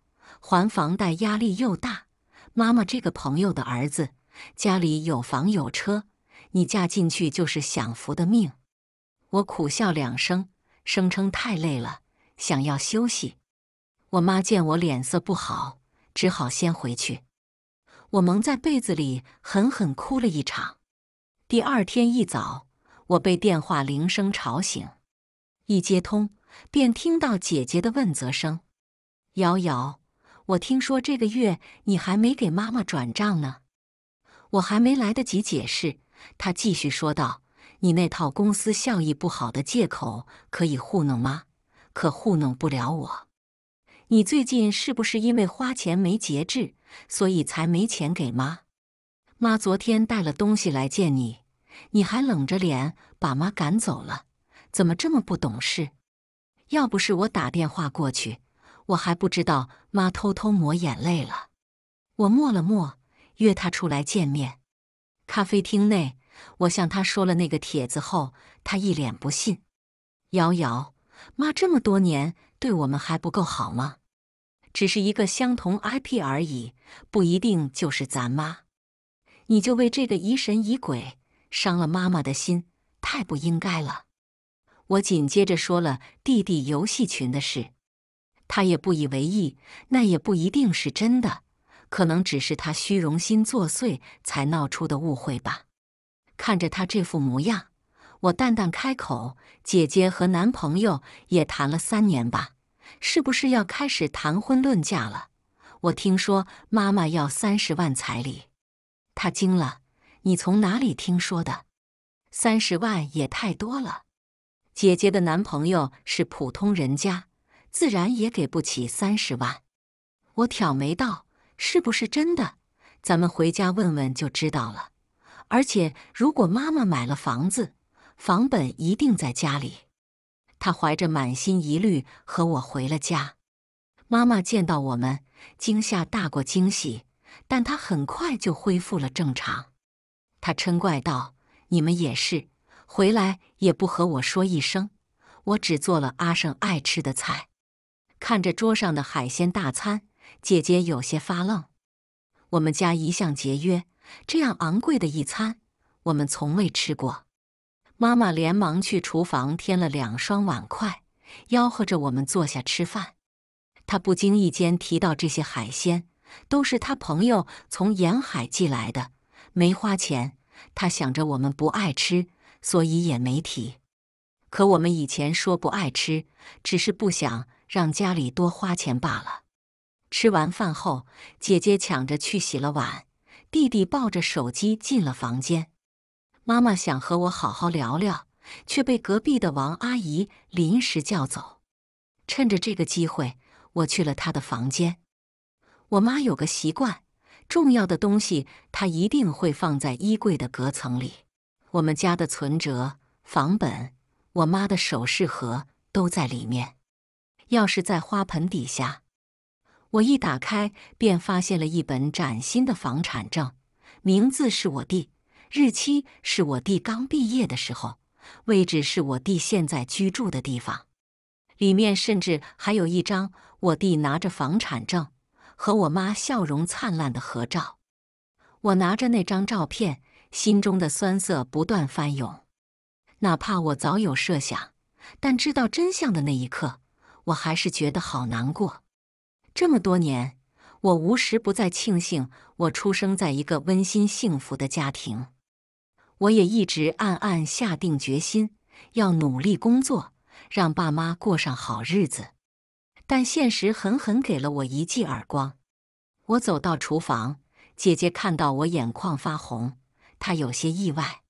还房贷压力又大，妈妈这个朋友的儿子家里有房有车，你嫁进去就是享福的命。我苦笑两声，声称太累了，想要休息。我妈见我脸色不好，只好先回去。我蒙在被子里狠狠哭了一场。第二天一早，我被电话铃声吵醒，一接通便听到姐姐的问责声：“瑶瑶。”我听说这个月你还没给妈妈转账呢，我还没来得及解释，他继续说道：“你那套公司效益不好的借口可以糊弄妈，可糊弄不了我。你最近是不是因为花钱没节制，所以才没钱给妈？妈昨天带了东西来见你，你还冷着脸把妈赶走了，怎么这么不懂事？要不是我打电话过去。”我还不知道妈偷偷抹眼泪了，我默了默，约她出来见面。咖啡厅内，我向她说了那个帖子后，她一脸不信。瑶瑶，妈这么多年对我们还不够好吗？只是一个相同 IP 而已，不一定就是咱妈。你就为这个疑神疑鬼，伤了妈妈的心，太不应该了。我紧接着说了弟弟游戏群的事。他也不以为意，那也不一定是真的，可能只是他虚荣心作祟才闹出的误会吧。看着他这副模样，我淡淡开口：“姐姐和男朋友也谈了三年吧？是不是要开始谈婚论嫁了？我听说妈妈要三十万彩礼。”他惊了：“你从哪里听说的？三十万也太多了。姐姐的男朋友是普通人家。”自然也给不起三十万，我挑眉道：“是不是真的？咱们回家问问就知道了。”而且如果妈妈买了房子，房本一定在家里。他怀着满心疑虑和我回了家。妈妈见到我们，惊吓大过惊喜，但她很快就恢复了正常。他嗔怪道：“你们也是，回来也不和我说一声。我只做了阿胜爱吃的菜。”看着桌上的海鲜大餐，姐姐有些发愣。我们家一向节约，这样昂贵的一餐，我们从未吃过。妈妈连忙去厨房添了两双碗筷，吆喝着我们坐下吃饭。她不经意间提到，这些海鲜都是她朋友从沿海寄来的，没花钱。她想着我们不爱吃，所以也没提。可我们以前说不爱吃，只是不想。让家里多花钱罢了。吃完饭后，姐姐抢着去洗了碗，弟弟抱着手机进了房间。妈妈想和我好好聊聊，却被隔壁的王阿姨临时叫走。趁着这个机会，我去了她的房间。我妈有个习惯，重要的东西她一定会放在衣柜的隔层里。我们家的存折、房本、我妈的首饰盒都在里面。钥匙在花盆底下，我一打开便发现了一本崭新的房产证，名字是我弟，日期是我弟刚毕业的时候，位置是我弟现在居住的地方。里面甚至还有一张我弟拿着房产证和我妈笑容灿烂的合照。我拿着那张照片，心中的酸涩不断翻涌。哪怕我早有设想，但知道真相的那一刻。我还是觉得好难过。这么多年，我无时不在庆幸我出生在一个温馨幸福的家庭。我也一直暗暗下定决心，要努力工作，让爸妈过上好日子。但现实狠狠给了我一记耳光。我走到厨房，姐姐看到我眼眶发红，她有些意外：“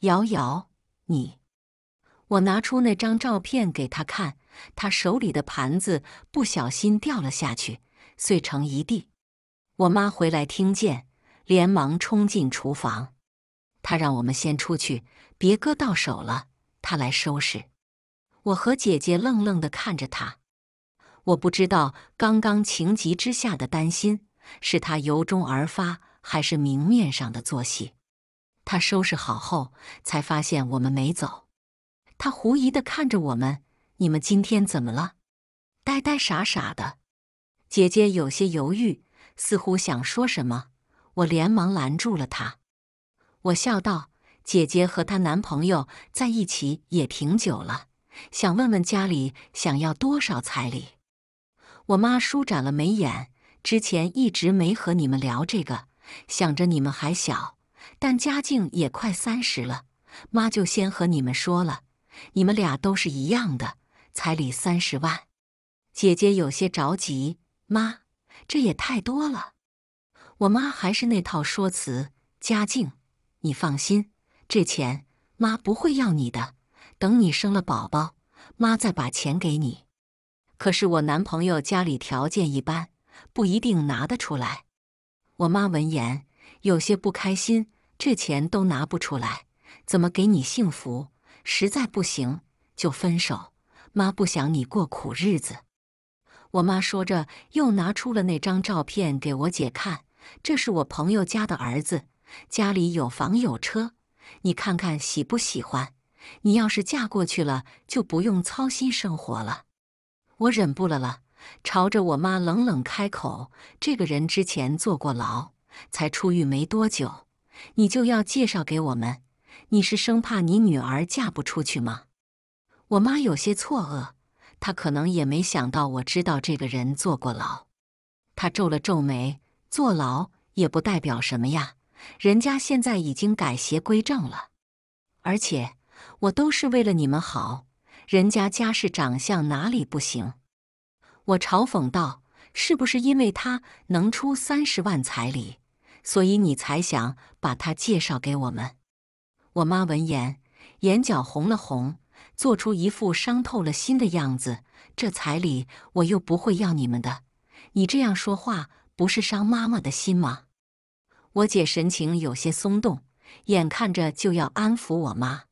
瑶瑶，你……”我拿出那张照片给她看。他手里的盘子不小心掉了下去，碎成一地。我妈回来听见，连忙冲进厨房。他让我们先出去，别割到手了，他来收拾。我和姐姐愣愣地看着他，我不知道刚刚情急之下的担心是他由衷而发，还是明面上的作戏。他收拾好后，才发现我们没走。他狐疑地看着我们。你们今天怎么了？呆呆傻傻的。姐姐有些犹豫，似乎想说什么，我连忙拦住了她。我笑道：“姐姐和她男朋友在一起也挺久了，想问问家里想要多少彩礼。”我妈舒展了眉眼，之前一直没和你们聊这个，想着你们还小，但家境也快三十了，妈就先和你们说了，你们俩都是一样的。彩礼三十万，姐姐有些着急。妈，这也太多了。我妈还是那套说辞：“家境，你放心，这钱妈不会要你的。等你生了宝宝，妈再把钱给你。”可是我男朋友家里条件一般，不一定拿得出来。我妈闻言有些不开心：“这钱都拿不出来，怎么给你幸福？实在不行就分手。”妈不想你过苦日子。我妈说着，又拿出了那张照片给我姐看，这是我朋友家的儿子，家里有房有车，你看看喜不喜欢？你要是嫁过去了，就不用操心生活了。我忍不了了，朝着我妈冷冷开口：“这个人之前坐过牢，才出狱没多久，你就要介绍给我们，你是生怕你女儿嫁不出去吗？”我妈有些错愕，她可能也没想到我知道这个人坐过牢。她皱了皱眉：“坐牢也不代表什么呀，人家现在已经改邪归正了。而且我都是为了你们好，人家家世、长相哪里不行？”我嘲讽道：“是不是因为他能出三十万彩礼，所以你才想把他介绍给我们？”我妈闻言，眼角红了红。做出一副伤透了心的样子，这彩礼我又不会要你们的，你这样说话不是伤妈妈的心吗？我姐神情有些松动，眼看着就要安抚我妈，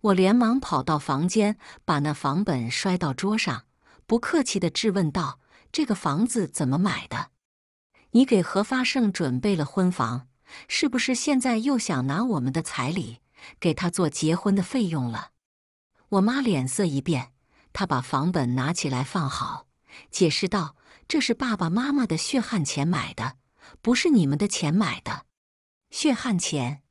我连忙跑到房间，把那房本摔到桌上，不客气的质问道：“这个房子怎么买的？你给何发胜准备了婚房，是不是现在又想拿我们的彩礼给他做结婚的费用了？”我妈脸色一变，她把房本拿起来放好，解释道：“这是爸爸妈妈的血汗钱买的，不是你们的钱买的。血汗钱，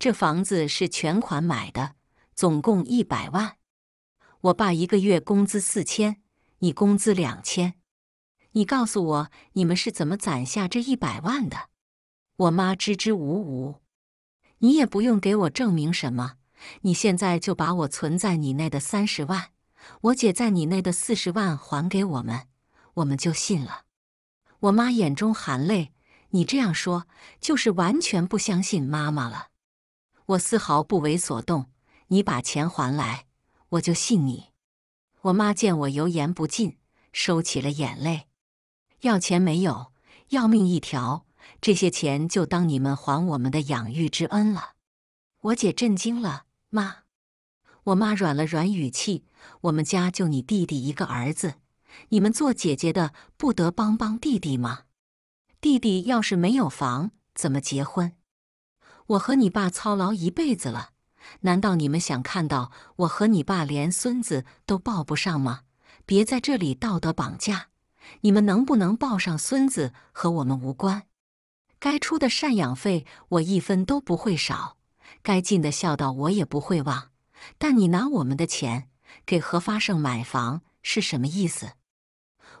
这房子是全款买的，总共一百万。我爸一个月工资四千，你工资两千，你告诉我你们是怎么攒下这一百万的？”我妈支支吾吾，“你也不用给我证明什么。”你现在就把我存在你那的三十万，我姐在你那的四十万还给我们，我们就信了。我妈眼中含泪，你这样说就是完全不相信妈妈了。我丝毫不为所动。你把钱还来，我就信你。我妈见我油盐不进，收起了眼泪。要钱没有，要命一条。这些钱就当你们还我们的养育之恩了。我姐震惊了。妈，我妈软了软语气。我们家就你弟弟一个儿子，你们做姐姐的不得帮帮弟弟吗？弟弟要是没有房，怎么结婚？我和你爸操劳一辈子了，难道你们想看到我和你爸连孙子都抱不上吗？别在这里道德绑架！你们能不能抱上孙子和我们无关。该出的赡养费我一分都不会少。该尽的孝道我也不会忘，但你拿我们的钱给何发胜买房是什么意思？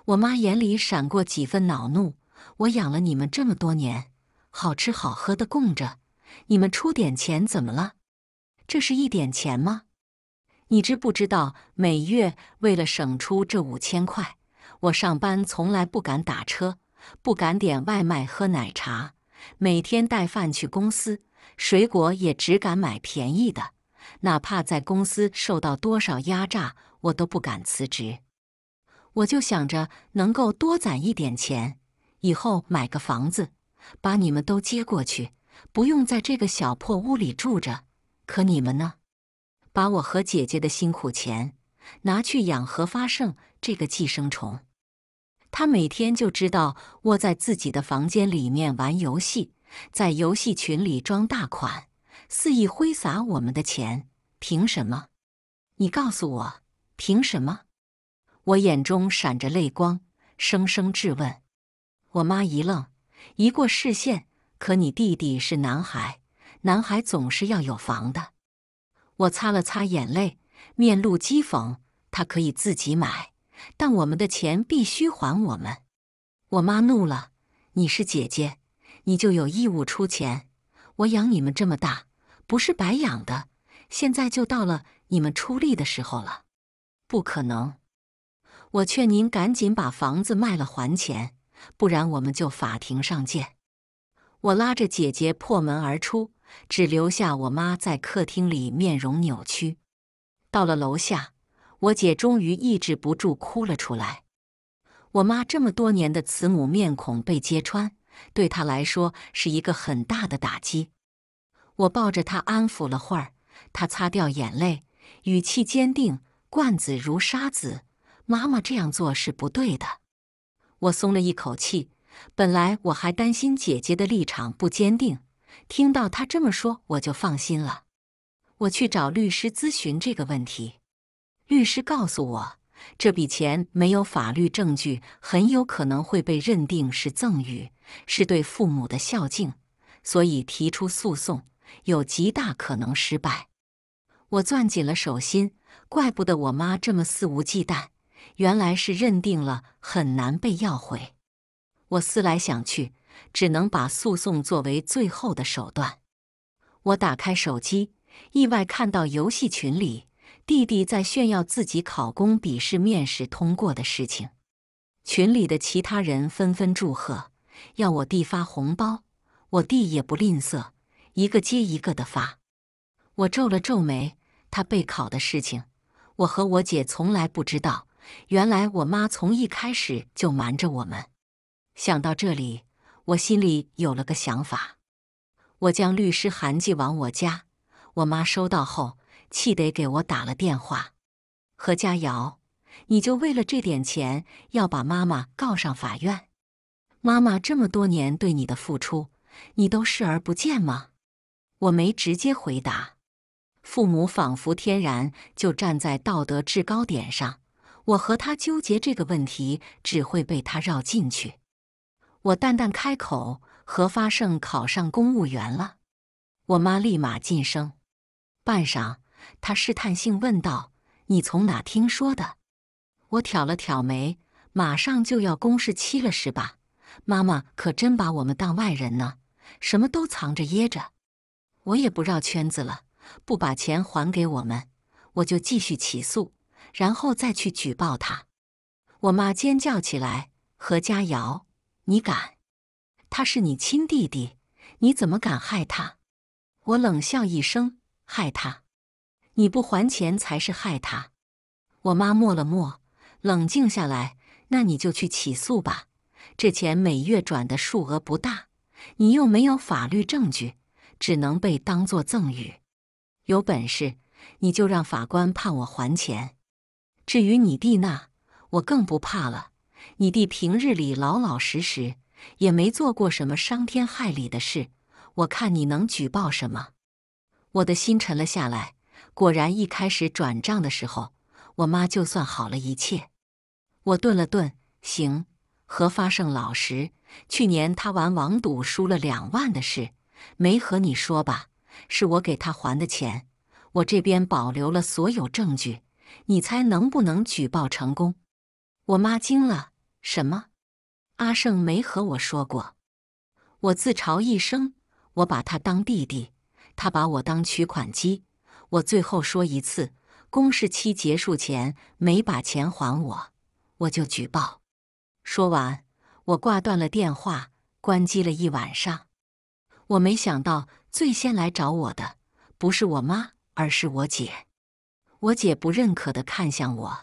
我妈眼里闪过几分恼怒。我养了你们这么多年，好吃好喝的供着，你们出点钱怎么了？这是一点钱吗？你知不知道，每月为了省出这五千块，我上班从来不敢打车，不敢点外卖喝奶茶，每天带饭去公司。水果也只敢买便宜的，哪怕在公司受到多少压榨，我都不敢辞职。我就想着能够多攒一点钱，以后买个房子，把你们都接过去，不用在这个小破屋里住着。可你们呢？把我和姐姐的辛苦钱拿去养何发胜这个寄生虫，他每天就知道窝在自己的房间里面玩游戏。在游戏群里装大款，肆意挥洒我们的钱，凭什么？你告诉我，凭什么？我眼中闪着泪光，声声质问。我妈一愣，移过视线。可你弟弟是男孩，男孩总是要有房的。我擦了擦眼泪，面露讥讽：“他可以自己买，但我们的钱必须还我们。”我妈怒了：“你是姐姐。”你就有义务出钱，我养你们这么大，不是白养的，现在就到了你们出力的时候了。不可能！我劝您赶紧把房子卖了还钱，不然我们就法庭上见。我拉着姐姐破门而出，只留下我妈在客厅里面容扭曲。到了楼下，我姐终于抑制不住哭了出来。我妈这么多年的慈母面孔被揭穿。对他来说是一个很大的打击。我抱着他安抚了会儿，他擦掉眼泪，语气坚定：“罐子如沙子，妈妈这样做是不对的。”我松了一口气。本来我还担心姐姐的立场不坚定，听到她这么说，我就放心了。我去找律师咨询这个问题。律师告诉我，这笔钱没有法律证据，很有可能会被认定是赠与。是对父母的孝敬，所以提出诉讼有极大可能失败。我攥紧了手心，怪不得我妈这么肆无忌惮，原来是认定了很难被要回。我思来想去，只能把诉讼作为最后的手段。我打开手机，意外看到游戏群里弟弟在炫耀自己考公笔试面试通过的事情，群里的其他人纷纷祝贺。要我弟发红包，我弟也不吝啬，一个接一个的发。我皱了皱眉，他备考的事情，我和我姐从来不知道。原来我妈从一开始就瞒着我们。想到这里，我心里有了个想法。我将律师函寄往我家，我妈收到后气得给我打了电话：“何佳瑶，你就为了这点钱要把妈妈告上法院？”妈妈这么多年对你的付出，你都视而不见吗？我没直接回答。父母仿佛天然就站在道德制高点上，我和他纠结这个问题，只会被他绕进去。我淡淡开口：“何发胜考上公务员了。”我妈立马晋升。半晌，她试探性问道：“你从哪听说的？”我挑了挑眉：“马上就要公示期了，是吧？”妈妈可真把我们当外人呢，什么都藏着掖着。我也不绕圈子了，不把钱还给我们，我就继续起诉，然后再去举报他。我妈尖叫起来：“何佳瑶，你敢？他是你亲弟弟，你怎么敢害他？”我冷笑一声：“害他？你不还钱才是害他。”我妈默了默，冷静下来：“那你就去起诉吧。”这钱每月转的数额不大，你又没有法律证据，只能被当作赠与。有本事你就让法官判我还钱。至于你弟那，我更不怕了。你弟平日里老老实实，也没做过什么伤天害理的事。我看你能举报什么？我的心沉了下来。果然，一开始转账的时候，我妈就算好了一切。我顿了顿，行。何发胜老实，去年他玩网赌输了两万的事，没和你说吧？是我给他还的钱，我这边保留了所有证据，你猜能不能举报成功？我妈惊了，什么？阿胜没和我说过。我自嘲一声，我把他当弟弟，他把我当取款机。我最后说一次，公示期结束前没把钱还我，我就举报。说完，我挂断了电话，关机了一晚上。我没想到，最先来找我的不是我妈，而是我姐。我姐不认可的看向我：“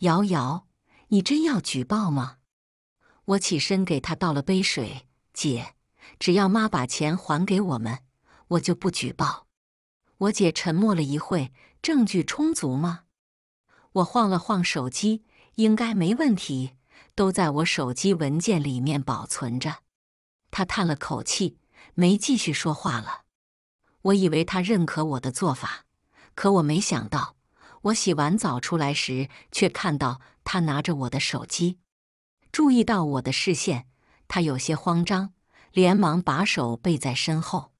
瑶瑶，你真要举报吗？”我起身给她倒了杯水：“姐，只要妈把钱还给我们，我就不举报。”我姐沉默了一会：“证据充足吗？”我晃了晃手机：“应该没问题。”都在我手机文件里面保存着。他叹了口气，没继续说话了。我以为他认可我的做法，可我没想到，我洗完澡出来时却看到他拿着我的手机。注意到我的视线，他有些慌张，连忙把手背在身后。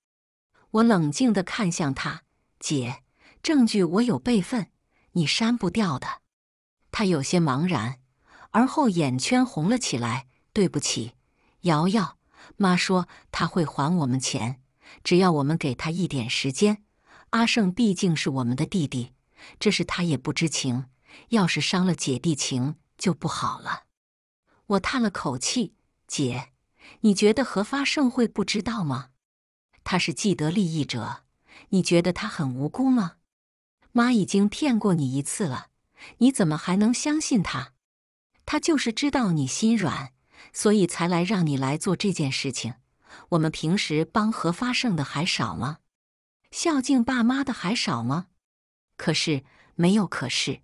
我冷静的看向他，姐，证据我有备份，你删不掉的。他有些茫然。而后眼圈红了起来。对不起，瑶瑶妈说她会还我们钱，只要我们给她一点时间。阿胜毕竟是我们的弟弟，这事他也不知情，要是伤了姐弟情就不好了。我叹了口气：“姐，你觉得何发胜会不知道吗？他是既得利益者，你觉得他很无辜吗？妈已经骗过你一次了，你怎么还能相信他？”他就是知道你心软，所以才来让你来做这件事情。我们平时帮和发胜的还少吗？孝敬爸妈的还少吗？可是没有。可是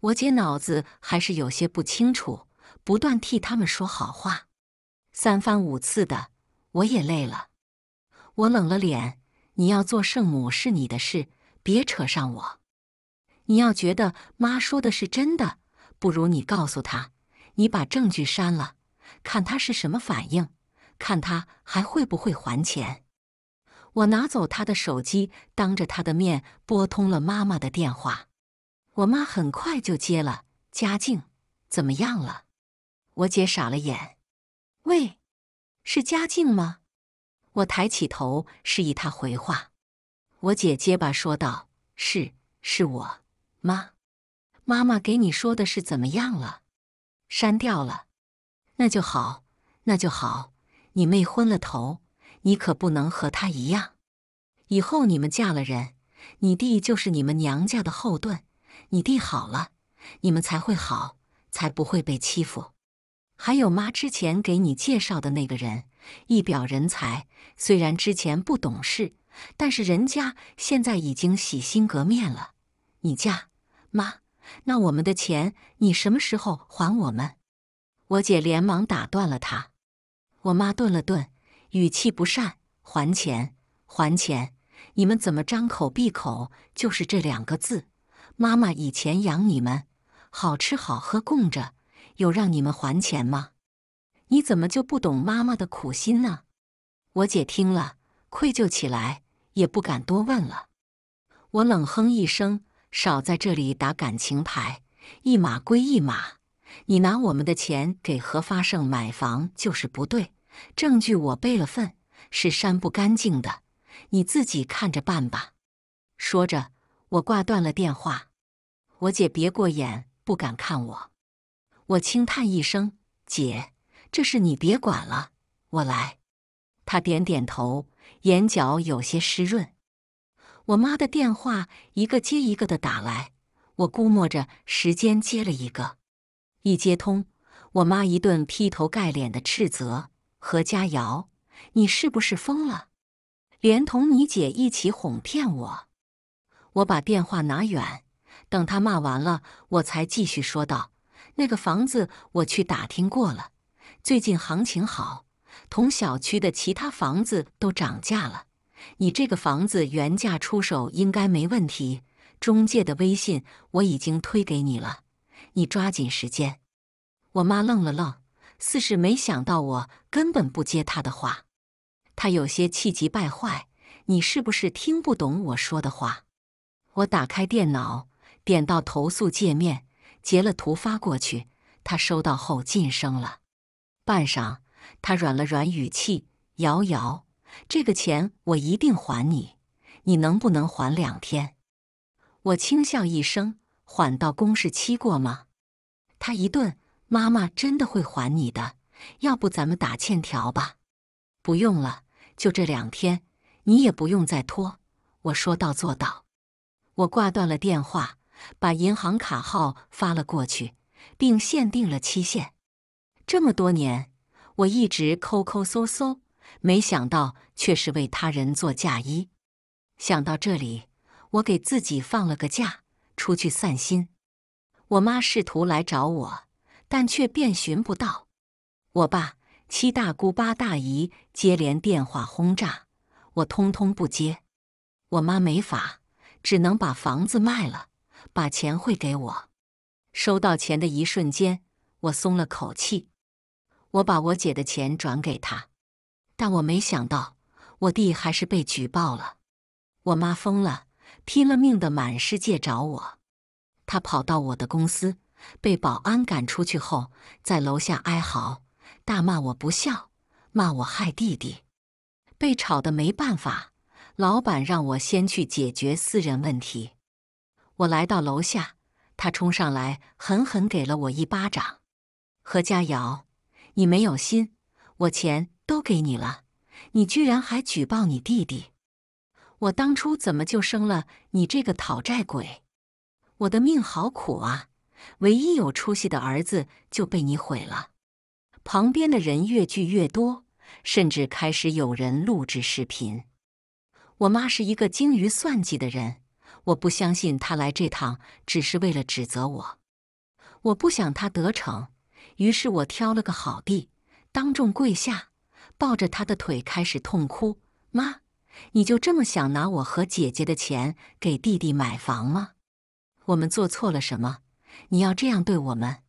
我姐脑子还是有些不清楚，不断替他们说好话，三番五次的，我也累了。我冷了脸。你要做圣母是你的事，别扯上我。你要觉得妈说的是真的。不如你告诉他，你把证据删了，看他是什么反应，看他还会不会还钱。我拿走他的手机，当着他的面拨通了妈妈的电话。我妈很快就接了：“佳静，怎么样了？”我姐傻了眼：“喂，是佳静吗？”我抬起头示意她回话。我姐结巴说道：“是，是我妈。”妈妈给你说的是怎么样了？删掉了，那就好，那就好。你妹昏了头，你可不能和她一样。以后你们嫁了人，你弟就是你们娘家的后盾。你弟好了，你们才会好，才不会被欺负。还有妈之前给你介绍的那个人，一表人才，虽然之前不懂事，但是人家现在已经洗心革面了。你嫁，妈。那我们的钱你什么时候还我们？我姐连忙打断了他。我妈顿了顿，语气不善：“还钱，还钱！你们怎么张口闭口就是这两个字？妈妈以前养你们，好吃好喝供着，有让你们还钱吗？你怎么就不懂妈妈的苦心呢？”我姐听了愧疚起来，也不敢多问了。我冷哼一声。少在这里打感情牌，一码归一码。你拿我们的钱给何发胜买房就是不对，证据我备了份，是删不干净的，你自己看着办吧。说着，我挂断了电话。我姐别过眼，不敢看我。我轻叹一声：“姐，这事你别管了，我来。”她点点头，眼角有些湿润。我妈的电话一个接一个的打来，我估摸着时间接了一个，一接通，我妈一顿劈头盖脸的斥责：“何佳瑶，你是不是疯了？连同你姐一起哄骗我！”我把电话拿远，等她骂完了，我才继续说道：“那个房子我去打听过了，最近行情好，同小区的其他房子都涨价了。”你这个房子原价出手应该没问题，中介的微信我已经推给你了，你抓紧时间。我妈愣了愣，似是没想到我根本不接她的话，她有些气急败坏：“你是不是听不懂我说的话？”我打开电脑，点到投诉界面，截了图发过去。她收到后噤声了，半晌，她软了软语气：“瑶瑶。”这个钱我一定还你，你能不能缓两天？我轻笑一声，缓到公示期过吗？他一顿，妈妈真的会还你的。要不咱们打欠条吧？不用了，就这两天，你也不用再拖。我说到做到。我挂断了电话，把银行卡号发了过去，并限定了期限。这么多年，我一直抠抠搜搜。没想到却是为他人做嫁衣。想到这里，我给自己放了个假，出去散心。我妈试图来找我，但却遍寻不到。我爸、七大姑、八大姨接连电话轰炸，我通通不接。我妈没法，只能把房子卖了，把钱汇给我。收到钱的一瞬间，我松了口气。我把我姐的钱转给她。但我没想到，我弟还是被举报了。我妈疯了，拼了命的满世界找我。她跑到我的公司，被保安赶出去后，在楼下哀嚎，大骂我不孝，骂我害弟弟。被吵得没办法，老板让我先去解决私人问题。我来到楼下，他冲上来，狠狠给了我一巴掌。何佳瑶，你没有心，我钱。都给你了，你居然还举报你弟弟！我当初怎么就生了你这个讨债鬼？我的命好苦啊！唯一有出息的儿子就被你毁了。旁边的人越聚越多，甚至开始有人录制视频。我妈是一个精于算计的人，我不相信她来这趟只是为了指责我。我不想她得逞，于是我挑了个好地，当众跪下。抱着他的腿开始痛哭，妈，你就这么想拿我和姐姐的钱给弟弟买房吗？我们做错了什么？你要这样对我们？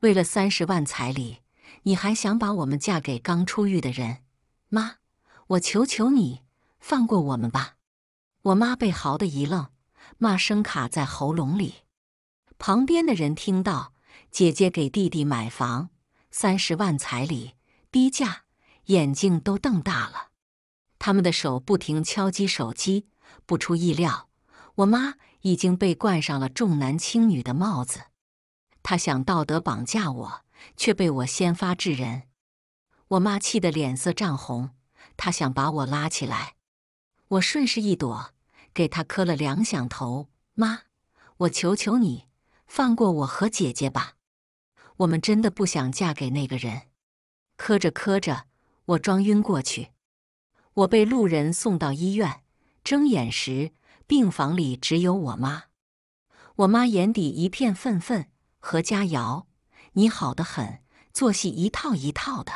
为了三十万彩礼，你还想把我们嫁给刚出狱的人？妈，我求求你，放过我们吧！我妈被嚎的一愣，骂声卡在喉咙里。旁边的人听到姐姐给弟弟买房，三十万彩礼，低价。眼睛都瞪大了，他们的手不停敲击手机。不出意料，我妈已经被冠上了重男轻女的帽子。她想道德绑架我，却被我先发制人。我妈气得脸色涨红，她想把我拉起来，我顺势一躲，给她磕了两响头。妈，我求求你，放过我和姐姐吧，我们真的不想嫁给那个人。磕着磕着。我装晕过去，我被路人送到医院。睁眼时，病房里只有我妈。我妈眼底一片愤愤：“何佳瑶，你好得很，做戏一套一套的。”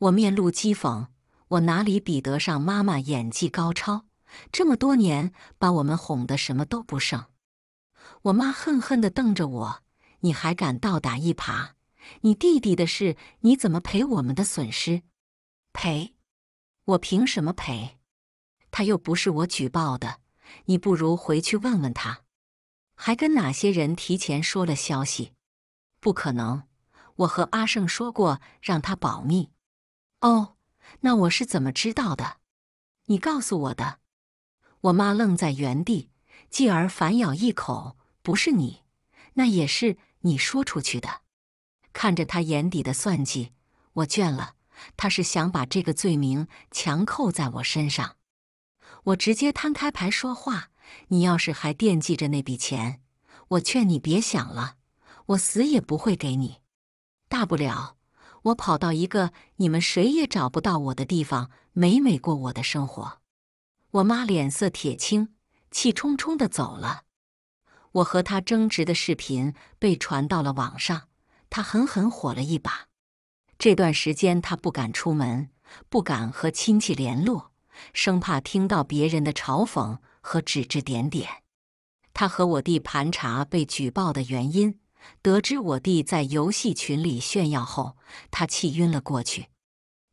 我面露讥讽：“我哪里比得上妈妈演技高超？这么多年，把我们哄得什么都不剩。”我妈恨恨地瞪着我：“你还敢倒打一耙？你弟弟的事，你怎么赔我们的损失？”赔，我凭什么赔？他又不是我举报的，你不如回去问问他，还跟哪些人提前说了消息？不可能，我和阿胜说过让他保密。哦，那我是怎么知道的？你告诉我的。我妈愣在原地，继而反咬一口：“不是你，那也是你说出去的。”看着他眼底的算计，我倦了。他是想把这个罪名强扣在我身上，我直接摊开牌说话：你要是还惦记着那笔钱，我劝你别想了，我死也不会给你。大不了我跑到一个你们谁也找不到我的地方，美美过我的生活。我妈脸色铁青，气冲冲地走了。我和她争执的视频被传到了网上，她狠狠火了一把。这段时间，他不敢出门，不敢和亲戚联络，生怕听到别人的嘲讽和指指点点。他和我弟盘查被举报的原因，得知我弟在游戏群里炫耀后，他气晕了过去。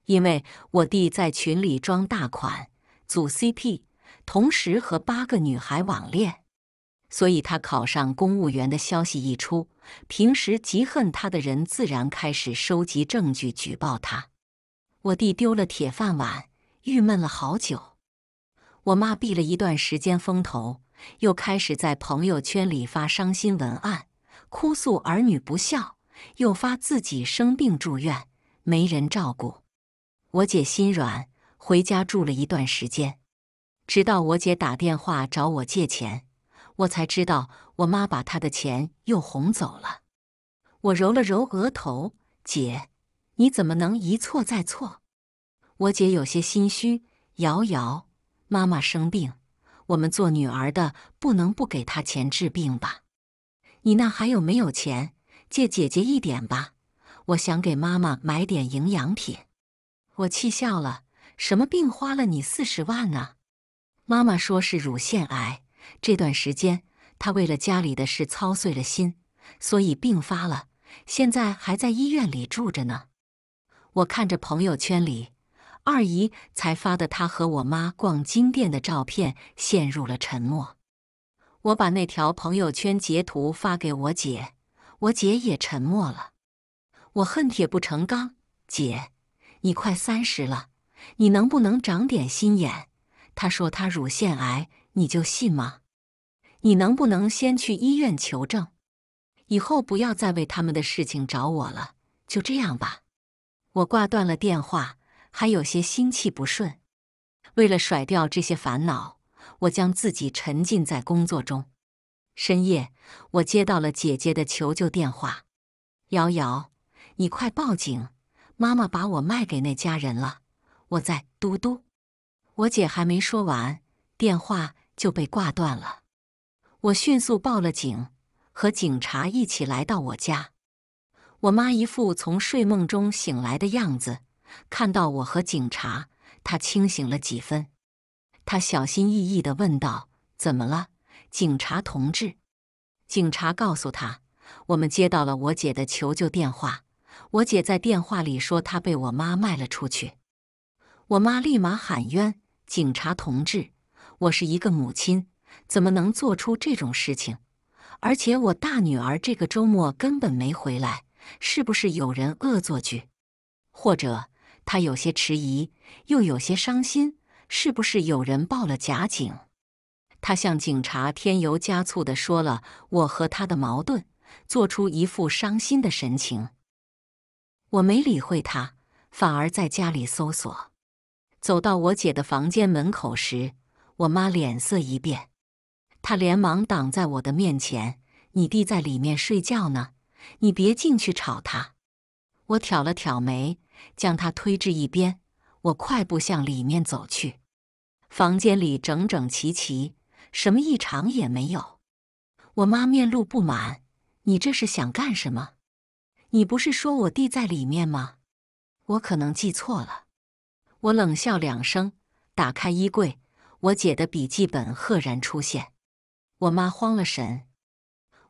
因为我弟在群里装大款，组 CP，同时和八个女孩网恋。所以他考上公务员的消息一出，平时极恨他的人自然开始收集证据举报他。我弟丢了铁饭碗，郁闷了好久。我妈避了一段时间风头，又开始在朋友圈里发伤心文案，哭诉儿女不孝，又发自己生病住院，没人照顾。我姐心软，回家住了一段时间，直到我姐打电话找我借钱。我才知道，我妈把她的钱又哄走了。我揉了揉额头，姐，你怎么能一错再错？我姐有些心虚。瑶瑶，妈妈生病，我们做女儿的不能不给她钱治病吧？你那还有没有钱？借姐姐一点吧，我想给妈妈买点营养品。我气笑了，什么病花了你四十万啊？妈妈说是乳腺癌。这段时间，他为了家里的事操碎了心，所以病发了，现在还在医院里住着呢。我看着朋友圈里二姨才发的他和我妈逛金店的照片，陷入了沉默。我把那条朋友圈截图发给我姐，我姐也沉默了。我恨铁不成钢，姐，你快三十了，你能不能长点心眼？她说她乳腺癌。你就信吗？你能不能先去医院求证？以后不要再为他们的事情找我了。就这样吧。我挂断了电话，还有些心气不顺。为了甩掉这些烦恼，我将自己沉浸在工作中。深夜，我接到了姐姐的求救电话：“瑶瑶，你快报警！妈妈把我卖给那家人了。”我在嘟嘟。我姐还没说完，电话。就被挂断了。我迅速报了警，和警察一起来到我家。我妈一副从睡梦中醒来的样子，看到我和警察，她清醒了几分。她小心翼翼的问道：“怎么了，警察同志？”警察告诉他：“我们接到了我姐的求救电话。我姐在电话里说她被我妈卖了出去。”我妈立马喊冤：“警察同志！”我是一个母亲，怎么能做出这种事情？而且我大女儿这个周末根本没回来，是不是有人恶作剧？或者她有些迟疑，又有些伤心，是不是有人报了假警？她向警察添油加醋的说了我和她的矛盾，做出一副伤心的神情。我没理会她，反而在家里搜索。走到我姐的房间门口时。我妈脸色一变，她连忙挡在我的面前：“你弟在里面睡觉呢，你别进去吵他。”我挑了挑眉，将他推至一边，我快步向里面走去。房间里整整齐齐，什么异常也没有。我妈面露不满：“你这是想干什么？你不是说我弟在里面吗？我可能记错了。”我冷笑两声，打开衣柜。我姐的笔记本赫然出现，我妈慌了神。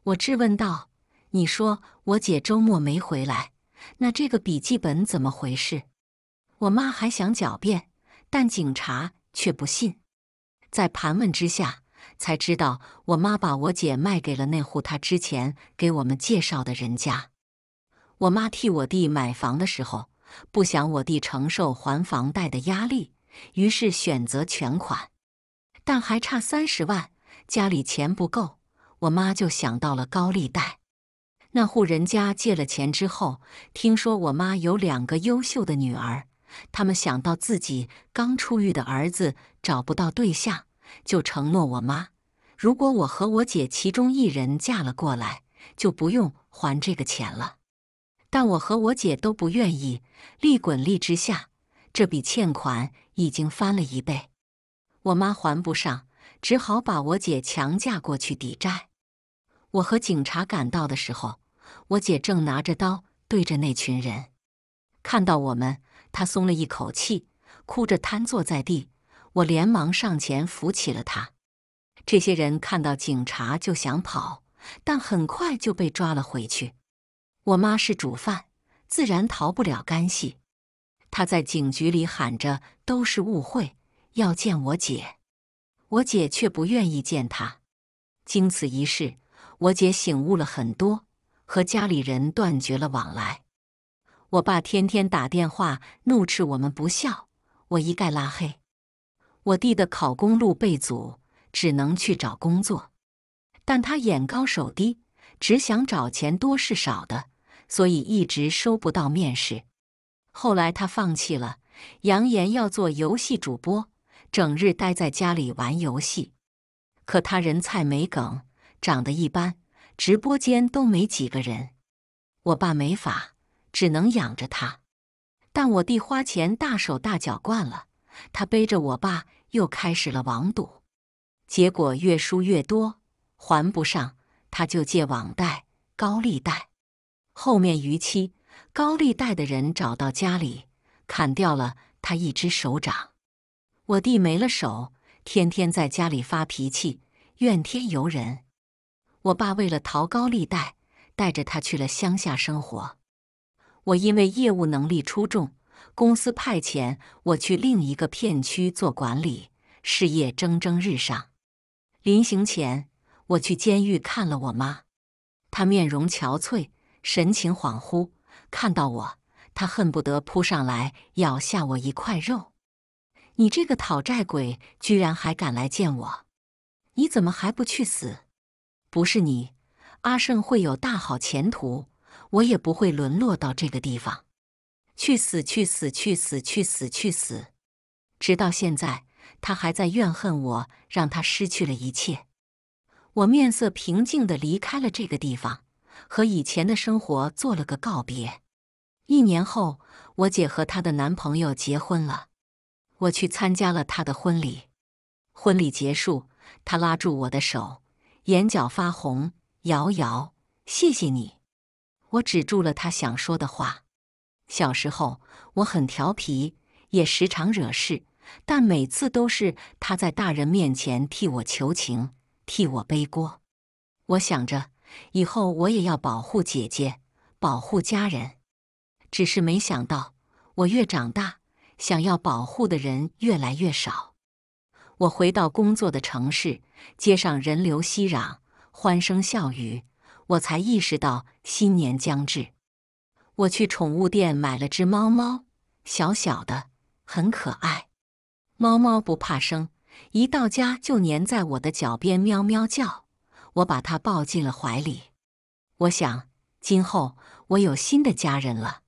我质问道：“你说我姐周末没回来，那这个笔记本怎么回事？”我妈还想狡辩，但警察却不信。在盘问之下，才知道我妈把我姐卖给了那户她之前给我们介绍的人家。我妈替我弟买房的时候，不想我弟承受还房贷的压力，于是选择全款。但还差三十万，家里钱不够，我妈就想到了高利贷。那户人家借了钱之后，听说我妈有两个优秀的女儿，他们想到自己刚出狱的儿子找不到对象，就承诺我妈：如果我和我姐其中一人嫁了过来，就不用还这个钱了。但我和我姐都不愿意，利滚利之下，这笔欠款已经翻了一倍。我妈还不上，只好把我姐强嫁过去抵债。我和警察赶到的时候，我姐正拿着刀对着那群人。看到我们，她松了一口气，哭着瘫坐在地。我连忙上前扶起了她。这些人看到警察就想跑，但很快就被抓了回去。我妈是主犯，自然逃不了干系。她在警局里喊着：“都是误会。”要见我姐，我姐却不愿意见他。经此一事，我姐醒悟了很多，和家里人断绝了往来。我爸天天打电话怒斥我们不孝，我一概拉黑。我弟的考公路被阻，只能去找工作，但他眼高手低，只想找钱多事少的，所以一直收不到面试。后来他放弃了，扬言要做游戏主播。整日待在家里玩游戏，可他人菜没梗，长得一般，直播间都没几个人。我爸没法，只能养着他。但我弟花钱大手大脚惯了，他背着我爸又开始了网赌，结果越输越多，还不上，他就借网贷、高利贷。后面逾期，高利贷的人找到家里，砍掉了他一只手掌。我弟没了手，天天在家里发脾气，怨天尤人。我爸为了逃高利贷，带着他去了乡下生活。我因为业务能力出众，公司派遣我去另一个片区做管理，事业蒸蒸日上。临行前，我去监狱看了我妈，她面容憔悴，神情恍惚。看到我，她恨不得扑上来咬下我一块肉。你这个讨债鬼，居然还敢来见我！你怎么还不去死？不是你，阿胜会有大好前途，我也不会沦落到这个地方。去死，去死，去死，去死，去死！直到现在，他还在怨恨我，让他失去了一切。我面色平静的离开了这个地方，和以前的生活做了个告别。一年后，我姐和她的男朋友结婚了。我去参加了他的婚礼，婚礼结束，他拉住我的手，眼角发红，瑶瑶，谢谢你。我止住了他想说的话。小时候我很调皮，也时常惹事，但每次都是他在大人面前替我求情，替我背锅。我想着以后我也要保护姐姐，保护家人，只是没想到我越长大。想要保护的人越来越少。我回到工作的城市，街上人流熙攘，欢声笑语。我才意识到新年将至。我去宠物店买了只猫猫，小小的，很可爱。猫猫不怕生，一到家就粘在我的脚边，喵喵叫。我把它抱进了怀里。我想，今后我有新的家人了。